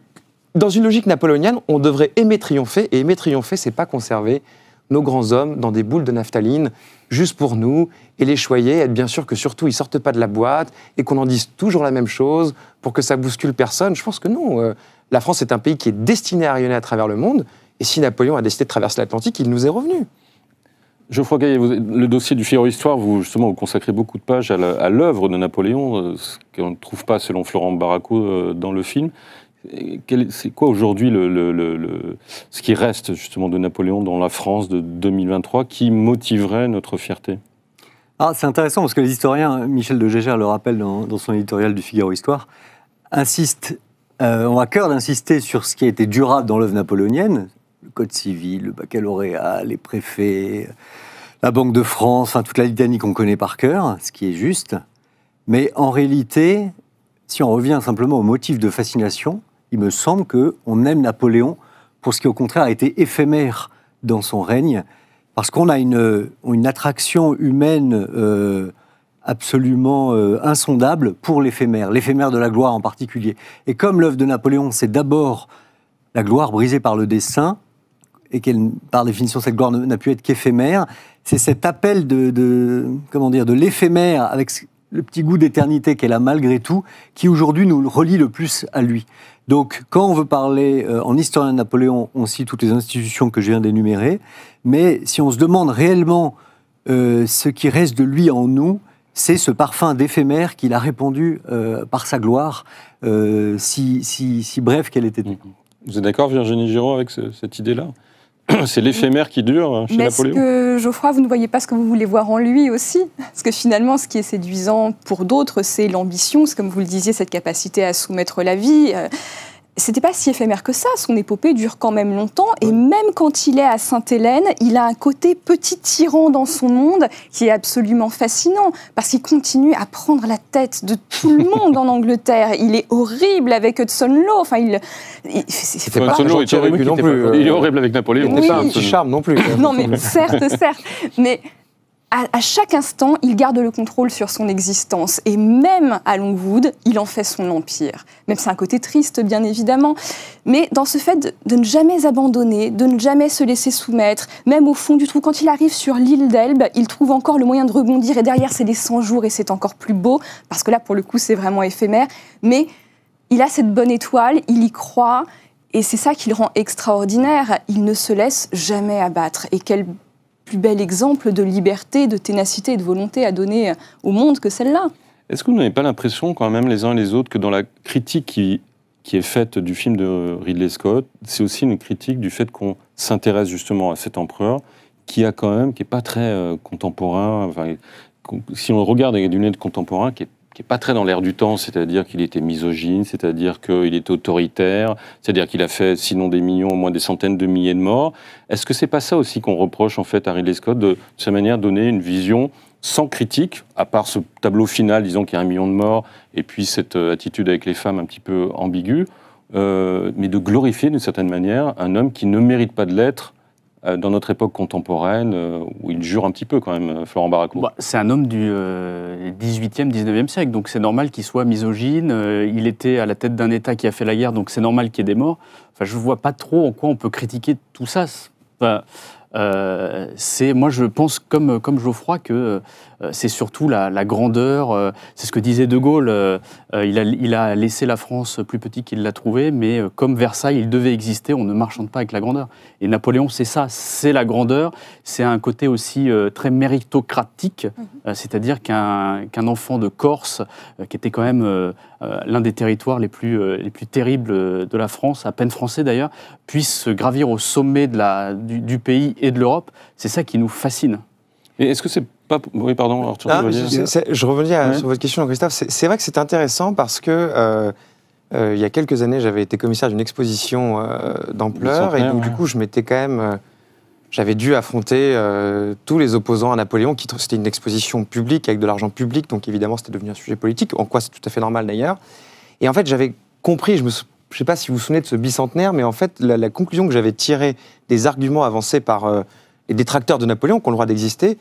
dans une logique napoléonienne, on devrait aimer triompher. Et aimer triompher, c'est pas conserver nos grands hommes dans des boules de naphtaline juste pour nous et les choyer, être bien sûr que surtout ils sortent pas de la boîte et qu'on en dise toujours la même chose pour que ça bouscule personne. Je pense que non. Euh, la France est un pays qui est destiné à rayonner à travers le monde. Et si Napoléon a décidé de traverser l'Atlantique, il nous est revenu. Geoffroy Gaillet, le dossier du Figaro Histoire, vous justement vous consacrez beaucoup de pages à l'œuvre de Napoléon, euh, ce qu'on ne trouve pas selon Florent Baraco euh, dans le film. C'est quoi aujourd'hui ce qui reste justement de Napoléon dans la France de 2023 qui motiverait notre fierté ah, C'est intéressant parce que les historiens, Michel de Gégère le rappelle dans, dans son éditorial du Figaro Histoire, insistent euh, on a cœur d'insister sur ce qui a été durable dans l'œuvre napoléonienne, le Code civil, le baccalauréat, les préfets, la Banque de France, toute la litanie qu'on connaît par cœur, ce qui est juste. Mais en réalité, si on revient simplement au motif de fascination, il me semble qu'on aime Napoléon pour ce qui au contraire a été éphémère dans son règne, parce qu'on a une, une attraction humaine euh, absolument euh, insondable pour l'éphémère, l'éphémère de la gloire en particulier. Et comme l'œuvre de Napoléon, c'est d'abord la gloire brisée par le dessin, et qu'elle, par définition, cette gloire n'a pu être qu'éphémère, c'est cet appel de, comment dire, de l'éphémère avec le petit goût d'éternité qu'elle a malgré tout, qui aujourd'hui nous relie le plus à lui. Donc, quand on veut parler euh, en historien de Napoléon, on cite toutes les institutions que je viens d'énumérer, mais si on se demande réellement euh, ce qui reste de lui en nous, c'est ce parfum d'éphémère qu'il a répondu euh, par sa gloire, euh, si, si, si qu'elle était. Mm-hmm. Vous êtes d'accord, Virginie Giraud, avec cette idée-là c'est l'éphémère qui dure hein, chez Mais Est-ce que Geoffroy, vous ne voyez pas ce que vous voulez voir en lui aussi Parce que finalement, ce qui est séduisant pour d'autres, c'est l'ambition, c'est comme vous le disiez, cette capacité à soumettre la vie. Euh, c'était pas si éphémère que ça. Son épopée dure quand même longtemps. Et même quand il est à Sainte-Hélène, il a un côté petit tyran dans son monde qui est absolument fascinant parce qu'il continue à prendre la tête de tout le monde en Angleterre. Il est horrible avec Hudson Law. Enfin, il. c'est pas Hudson Law est horrible non plus. Il est horrible avec Napoléon. Il n'est pas un petit charme non plus. non, mais certes, certes. Mais à, chaque instant, il garde le contrôle sur son existence. Et même à Longwood, il en fait son empire. Même c'est un côté triste, bien évidemment. Mais dans ce fait de, ne jamais abandonner, de ne jamais se laisser soumettre, même au fond du trou, quand il arrive sur l'île d'Elbe, il trouve encore le moyen de rebondir. Et derrière, c'est les 100 jours et c'est encore plus beau. Parce que là, pour le coup, c'est vraiment éphémère. Mais il a cette bonne étoile, il y croit. Et c'est ça qui le rend extraordinaire. Il ne se laisse jamais abattre. Et quelle bel exemple de liberté, de ténacité et de volonté à donner au monde que celle-là. Est-ce que vous n'avez pas l'impression, quand même, les uns et les autres, que dans la critique qui, qui est faite du film de Ridley Scott, c'est aussi une critique du fait qu'on s'intéresse justement à cet empereur qui a quand même, qui n'est pas très euh, contemporain, enfin, si on regarde avec du nez contemporain, qui est qui n'est pas très dans l'air du temps, c'est-à-dire qu'il était misogyne, c'est-à-dire qu'il était autoritaire, c'est-à-dire qu'il a fait sinon des millions, au moins des centaines de milliers de morts. Est-ce que c'est pas ça aussi qu'on reproche en fait à Ridley Scott de, de sa manière donner une vision sans critique, à part ce tableau final, disons qu'il y a un million de morts, et puis cette euh, attitude avec les femmes un petit peu ambiguë, euh, mais de glorifier d'une certaine manière un homme qui ne mérite pas de l'être euh, dans notre époque contemporaine, euh, où il jure un petit peu quand même, euh, Florent Baracou bah, C'est un homme du 18e, 19e siècle, donc c'est normal qu'il soit misogyne. il était à la tête d'un État qui a fait la guerre, donc c'est normal qu'il y ait des morts. Enfin, je ne vois pas trop en quoi on peut critiquer tout ça. c'est, moi, je pense comme, comme Geoffroy que euh, c'est surtout la, grandeur. Euh, c'est ce que disait De Gaulle. Euh, il, a, laissé la France plus petite qu'il l'a trouvée, mais comme Versailles, il devait exister. On ne marchande pas avec la grandeur. Et Napoléon, c'est ça. C'est la grandeur. C'est un côté aussi très méritocratique, mhm. c'est-à-dire qu'un enfant de Corse, qui était quand même l'un des territoires les plus, terribles de la France, à peine français d'ailleurs, puisse gravir au sommet du pays et de l'Europe. C'est ça qui nous fascine est-ce que c'est pas. Oui, pardon, Arthur. je, ah, je, revenais sur votre question, Christophe. C'est vrai que c'est intéressant parce que. Euh, euh, il y a quelques années, j'avais été commissaire d'une exposition euh, d'ampleur et donc, du coup, je m'étais quand même j'avais dû affronter tous les opposants à Napoléon, qui c'était une exposition publique avec de l'argent public, donc évidemment c'était devenu un sujet politique, en quoi c'est tout à fait normal d'ailleurs. Et en fait j'avais compris, je ne sais pas si vous vous souvenez de ce bicentenaire, mais en fait la, conclusion que j'avais tirée des arguments avancés par les détracteurs de Napoléon qui ont le droit d'exister,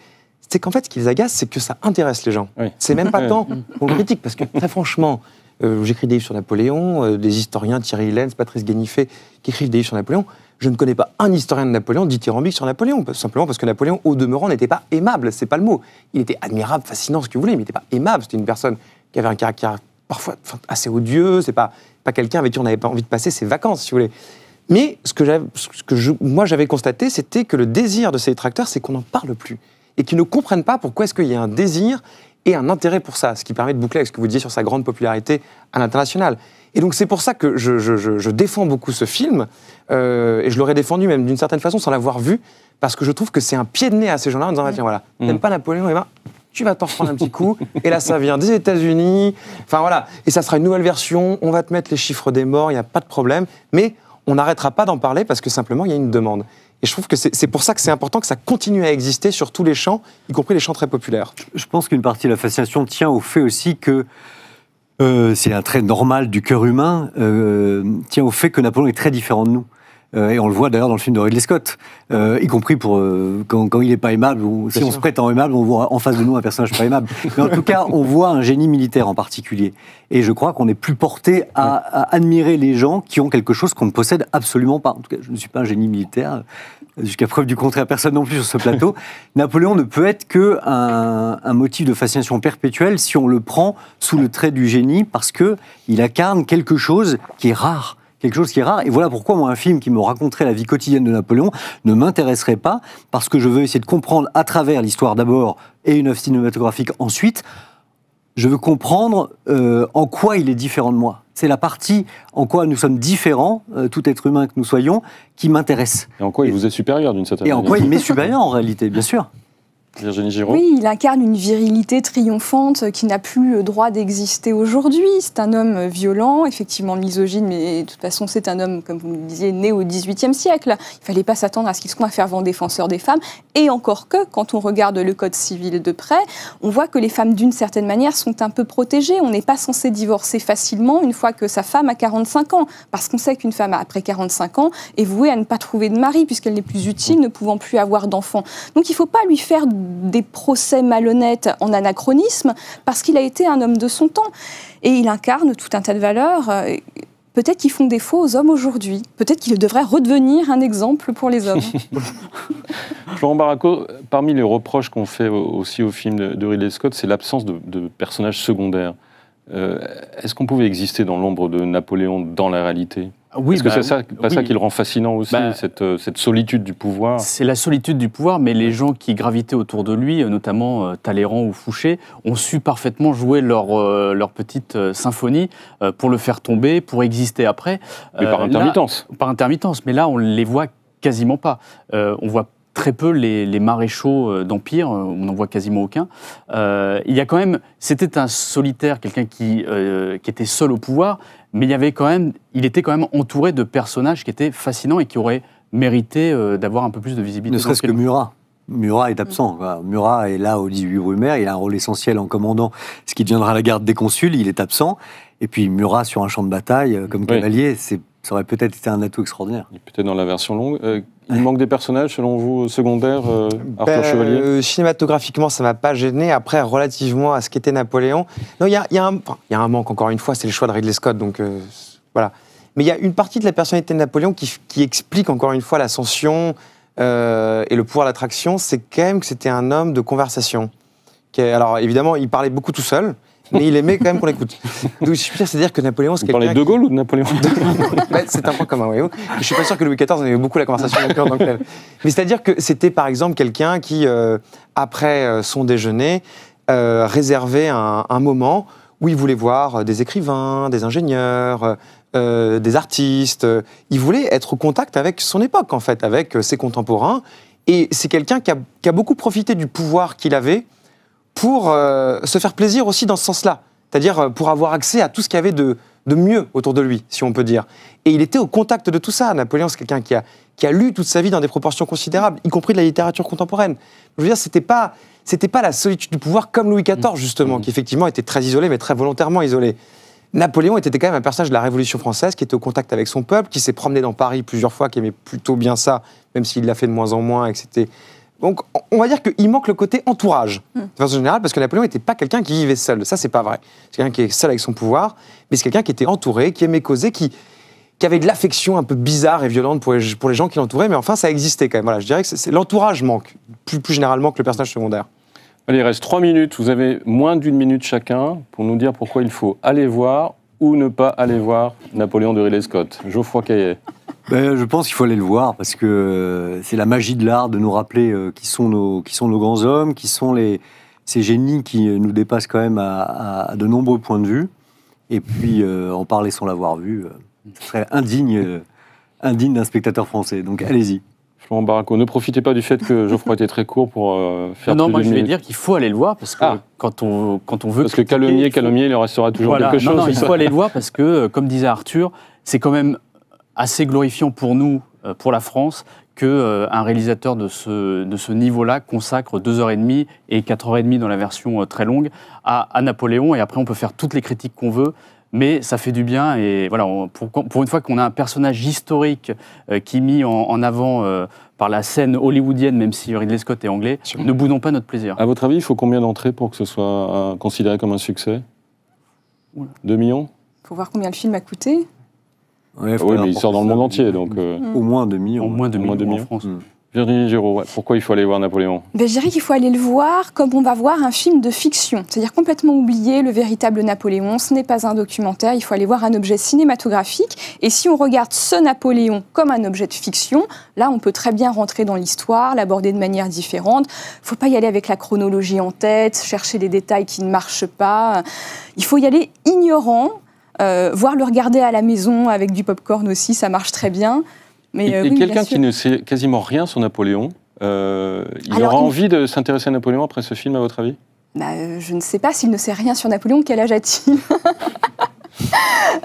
c'est qu'en fait, ce qui les c'est que ça intéresse les gens. C'est même pas tant pour mm. le critique, parce que très franchement, euh, j'écris des livres sur Napoléon, euh, des historiens, Thierry Lenz, Patrice Guénifé, qui écrivent des livres sur Napoléon. Je ne connais pas un historien de Napoléon dithyrambique sur Napoléon, simplement parce que Napoléon, au demeurant, n'était pas aimable, c'est pas le mot. Il était admirable, fascinant, ce que vous voulez, mais il n'était pas aimable. C'était une personne qui avait un caractère parfois assez odieux, c'est pas, pas quelqu'un avec qui on n'avait pas envie de passer ses vacances, si vous voulez. Mais ce que, ce que je, moi j'avais constaté, c'était que le désir de ces tracteurs c'est qu'on n'en parle plus. Et qu'ils ne comprennent pas pourquoi est-ce qu'il y a un désir et un intérêt pour ça, ce qui permet de boucler avec ce que vous disiez sur sa grande popularité à l'international. Et donc c'est pour ça que je, défends beaucoup ce film, euh, et je l'aurais défendu même d'une certaine façon sans l'avoir vu, parce que je trouve que c'est un pied de nez à ces gens-là en disant, tiens voilà, mm. t'aimes pas Napoléon, et eh ben tu vas t'en prendre un petit coup. Et là, ça vient des États-Unis. Enfin voilà. Et ça sera une nouvelle version. On va te mettre les chiffres des morts, il n'y a pas de problème. Mais on n'arrêtera pas d'en parler parce que simplement il y a une demande. Et je trouve que c'est pour ça que c'est important que ça continue à exister sur tous les champs, y compris les champs très populaires. Je pense qu'une partie de la fascination tient au fait aussi que euh, c'est un trait normal du cœur humain, euh, tient au fait que Napoléon est très différent de nous. Euh, et on le voit d'ailleurs dans le film de Ridley Scott, euh, y compris pour euh, quand, il n'est pas aimable, ou si on se en aimable, on voit en face de nous un personnage pas aimable. Mais en tout cas, on voit un génie militaire en particulier. Et je crois qu'on est plus porté à, admirer les gens qui ont quelque chose qu'on ne possède absolument pas. En tout cas, je ne suis pas un génie militaire jusqu'à preuve du contraire, personne non plus sur ce plateau, Napoléon ne peut être que un, motif de fascination perpétuelle si on le prend sous le trait du génie, parce que il incarne quelque chose qui est rare quelque chose qui est rare. Et voilà pourquoi moi, un film qui me raconterait la vie quotidienne de Napoléon ne m'intéresserait pas, parce que je veux essayer de comprendre à travers l'histoire d'abord et une œuvre cinématographique ensuite. Je veux comprendre euh, en quoi il est différent de moi. C'est la partie en quoi nous sommes différents, euh, tout être humain que nous soyons, qui m'intéresse. Et en quoi il vous est supérieur d'une certaine manière. Et en quoi il m'est supérieur en réalité, bien sûr. Giraud Oui, il incarne une virilité triomphante qui n'a plus le droit d'exister aujourd'hui. C'est un homme violent, effectivement misogyne, mais de toute façon, c'est un homme, comme vous le disiez, né au XVIIIe siècle. Il ne fallait pas s'attendre à ce qu'il soit un fervent défenseur des femmes. Et encore que, quand on regarde le Code civil de près, on voit que les femmes, d'une certaine manière, sont un peu protégées. On n'est pas censé divorcer facilement une fois que sa femme a 45 ans, parce qu'on sait qu'une femme, après 45 ans, est vouée à ne pas trouver de mari, puisqu'elle n'est plus utile, ne pouvant plus avoir d'enfants. Donc il ne faut pas lui faire de des procès malhonnêtes en anachronisme, parce qu'il a été un homme de son temps. Et il incarne tout un tas de valeurs. Euh, peut-être qu'ils font défaut aux hommes aujourd'hui. Peut-être qu'il devrait redevenir un exemple pour les hommes. Florent Barraco, parmi les reproches qu'on fait aussi au film de Ridley Scott, c'est l'absence de personnages secondaires. Euh, est-ce qu'on pouvait exister dans l'ombre de Napoléon dans la réalité ah oui, Est-ce que bah c'est ça, pas ça qui le rend fascinant aussi, bah, euh, cette, solitude du pouvoir C'est la solitude du pouvoir, mais les gens qui gravitaient autour de lui, euh, notamment Talleyrand ou Fouché, ont su parfaitement jouer leur, petite symphonie pour le faire tomber, pour exister après. Mais par intermittence. par intermittence, mais là on les voit quasiment pas. on voit très peu les, maréchaux euh, d'Empire, euh, on n'en voit quasiment aucun. Euh, il y a quand même, c'était un solitaire, quelqu'un qui, était seul au pouvoir, mais il y avait quand même, il était quand même entouré de personnages qui étaient fascinants et qui auraient mérité d'avoir un peu plus de visibilité. Ne serait-ce que Murat. Murat est absent. Murat est là au 18 Brumaire, il a un rôle essentiel en commandant ce qui deviendra la garde des consuls, il est absent. Et puis Murat sur un champ de bataille, comme cavalier, c'est ça aurait peut-être été un atout extraordinaire. Peut-être dans la version longue. Il manque des personnages, selon vous, secondaires, euh, Arthur ben, Chevalier euh, Cinématographiquement, ça m'a pas gêné. Après, relativement à ce qu'était Napoléon, non, il y a, a un manque, encore une fois, c'est le choix de Ridley Scott, donc euh, voilà. Mais il y a une partie de la personnalité de Napoléon qui, explique, encore une fois, l'ascension et le pouvoir d'attraction, c'est quand même que c'était un homme de conversation. alors, évidemment, il parlait beaucoup tout seul, mais il aimait quand même qu'on l'écoute. je c'est-à-dire que Napoléon, c'est quelqu'un. de Gaulle ou de Napoléon C'est un point commun, voyez-vous. Je suis pas sûr que Louis XIV en ait eu beaucoup la conversation d'accord dans le Mais c'est-à-dire que c'était par exemple quelqu'un qui, euh, après euh, son déjeuner, euh, réservait un, moment où il voulait voir des écrivains, des ingénieurs. des artistes, il voulait être au contact avec son époque en fait, avec ses contemporains, et c'est quelqu'un qui a, qui a, beaucoup profité du pouvoir qu'il avait pour euh, se faire plaisir aussi dans ce sens-là, c'est-à-dire euh, pour avoir accès à tout ce qu'il y avait de, mieux autour de lui, si on peut dire. Et il était au contact de tout ça. Napoléon, c'est quelqu'un qui a, lu toute sa vie dans des proportions considérables, y compris de la littérature contemporaine. Je veux dire, c'était pas pas la solitude du pouvoir comme Louis XIV mmh. justement, mmh. qui effectivement était très isolé, mais très volontairement isolé. Napoléon était quand même un personnage de la Révolution française qui était au contact avec son peuple, qui s'est promené dans Paris plusieurs fois, qui aimait plutôt bien ça, même s'il l'a fait de moins en moins et que c'était donc, on va dire qu'il manque le côté entourage, hmm. de façon générale, parce que Napoléon n'était pas quelqu'un qui vivait seul. Ça, c'est pas vrai. C'est quelqu'un qui est seul avec son pouvoir, mais c'est quelqu'un qui était entouré, qui aimait causer, qui, avait de l'affection un peu bizarre et violente pour les, gens qui l'entouraient, mais enfin, ça existait quand même. Voilà, je dirais que l'entourage manque, plus, généralement que le personnage secondaire. Allez, il reste trois minutes. Vous avez moins d'une minute chacun pour nous dire pourquoi il faut aller voir ou ne pas aller voir Napoléon de Ridley Scott. Geoffroy Caillet. Ben, je pense qu'il faut aller le voir parce que euh, c'est la magie de l'art de nous rappeler euh, qui, sont nos, qui sont nos grands hommes, qui sont les, ces génies qui euh, nous dépassent quand même à, de nombreux points de vue. Et puis en parler sans l'avoir vu, ce serait indigne indigne d'un spectateur français. Donc allez-y. Florent Barraco, ne profitez pas du fait que Geoffroy était très court pour faire Non, moi je vais dire qu'il faut aller le voir parce que ah. quand, on, quand on veut. Parce que calomnier, calomnier, il restera toujours quelque chose. Non, il faut aller le voir parce que, comme disait Arthur, c'est quand même assez glorifiant pour nous, euh, pour la France, qu'un euh, réalisateur de ce, de ce niveau-là consacre 2h30 et 4h30 dans la version euh, très longue à, à, Napoléon. Et après, on peut faire toutes les critiques qu'on veut, mais ça fait du bien. Et voilà, pour, une fois qu'on a un personnage historique qui est mis en, avant par la scène hollywoodienne, même si Ridley Scott est anglais, ne boudons pas notre plaisir. À votre avis, il faut combien d'entrées pour que ce soit considéré comme un succès 2 millions Pour faut voir combien le film a coûté oui, mais il sort dans le monde entier, donc. Euh, mm. au moins demi millions. Au moins millions, en France. Virginie mm. Giraud, pourquoi il faut aller voir Napoléon ben, Je dirais qu'il faut aller le voir comme on va voir un film de fiction, c'est-à-dire complètement oublier le véritable Napoléon. Ce n'est pas un documentaire, il faut aller voir un objet cinématographique. Et si on regarde ce Napoléon comme un objet de fiction, là, on peut très bien rentrer dans l'histoire, l'aborder de manière différente. Il ne faut pas y aller avec la chronologie en tête, chercher des détails qui ne marchent pas. Il faut y aller ignorant euh, voir le regarder à la maison avec du pop-corn aussi, ça marche très bien. Mais, euh, quelqu'un qui ne sait quasiment rien sur Napoléon, euh, il aura envie de s'intéresser à Napoléon après ce film, à votre avis bah, Je ne sais pas s'il ne sait rien sur Napoléon, quel âge a-t-il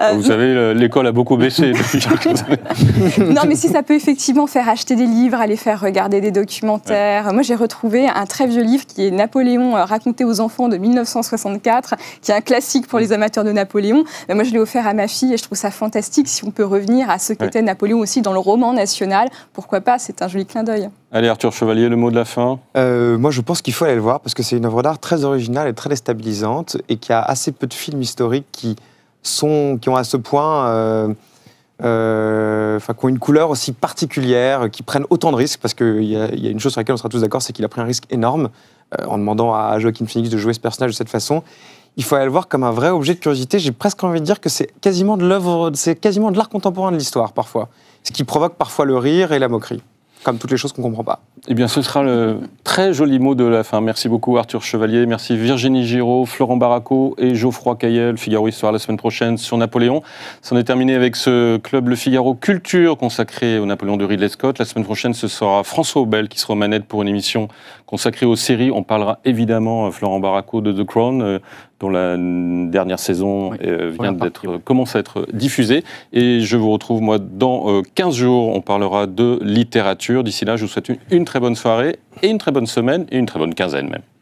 Euh, vous savez, l'école a beaucoup baissé depuis Non, mais si ça peut effectivement faire acheter des livres, aller faire regarder des documentaires. Moi, j'ai retrouvé un très vieux livre qui est Napoléon euh, raconté aux enfants de 1964, qui est un classique pour mm. les amateurs de Napoléon. Moi, je l'ai offert à ma fille et je trouve ça fantastique si on peut revenir à ce qu'était Napoléon aussi dans le roman national. Pourquoi pas C'est un joli clin d'œil. Allez, Arthur Chevalier, le mot de la fin. Euh, moi, je pense qu'il faut aller le voir parce que c'est une œuvre d'art très originale et très déstabilisante et qui a assez peu de films historiques qui qui ont à ce point, euh, euh, enfin, qui ont une couleur aussi particulière, qui prennent autant de risques, parce qu'il y, y, a une chose sur laquelle on sera tous d'accord, c'est qu'il a pris un risque énorme euh, en demandant à Joaquin Phoenix de jouer ce personnage de cette façon il faut aller le voir comme un vrai objet de curiosité. J'ai presque envie de dire que c'est quasiment de l'œuvre, c'est quasiment de l'art contemporain de l'histoire parfois, ce qui provoque parfois le rire et la moquerie toutes les choses qu'on ne comprend pas. Eh bien, ce sera le très joli mot de la fin. Merci beaucoup Arthur Chevalier, merci Virginie Giraud, Florent Barraco et Geoffroy Cayel. Figaro Histoire la semaine prochaine sur Napoléon. C'en est terminé avec ce club Le Figaro Culture consacré au Napoléon de Ridley Scott. La semaine prochaine, ce sera François Aubel qui sera aux manettes pour une émission consacrée aux séries. On parlera évidemment, euh, Florent Barraco, de The Crown, euh, dont la dernière saison euh, vient d'être commence à être diffusée. Et je vous retrouve, moi, dans 15 euh, jours. On parlera de littérature. D'ici là, je vous souhaite une, une très bonne soirée et une très bonne semaine et une très bonne quinzaine même.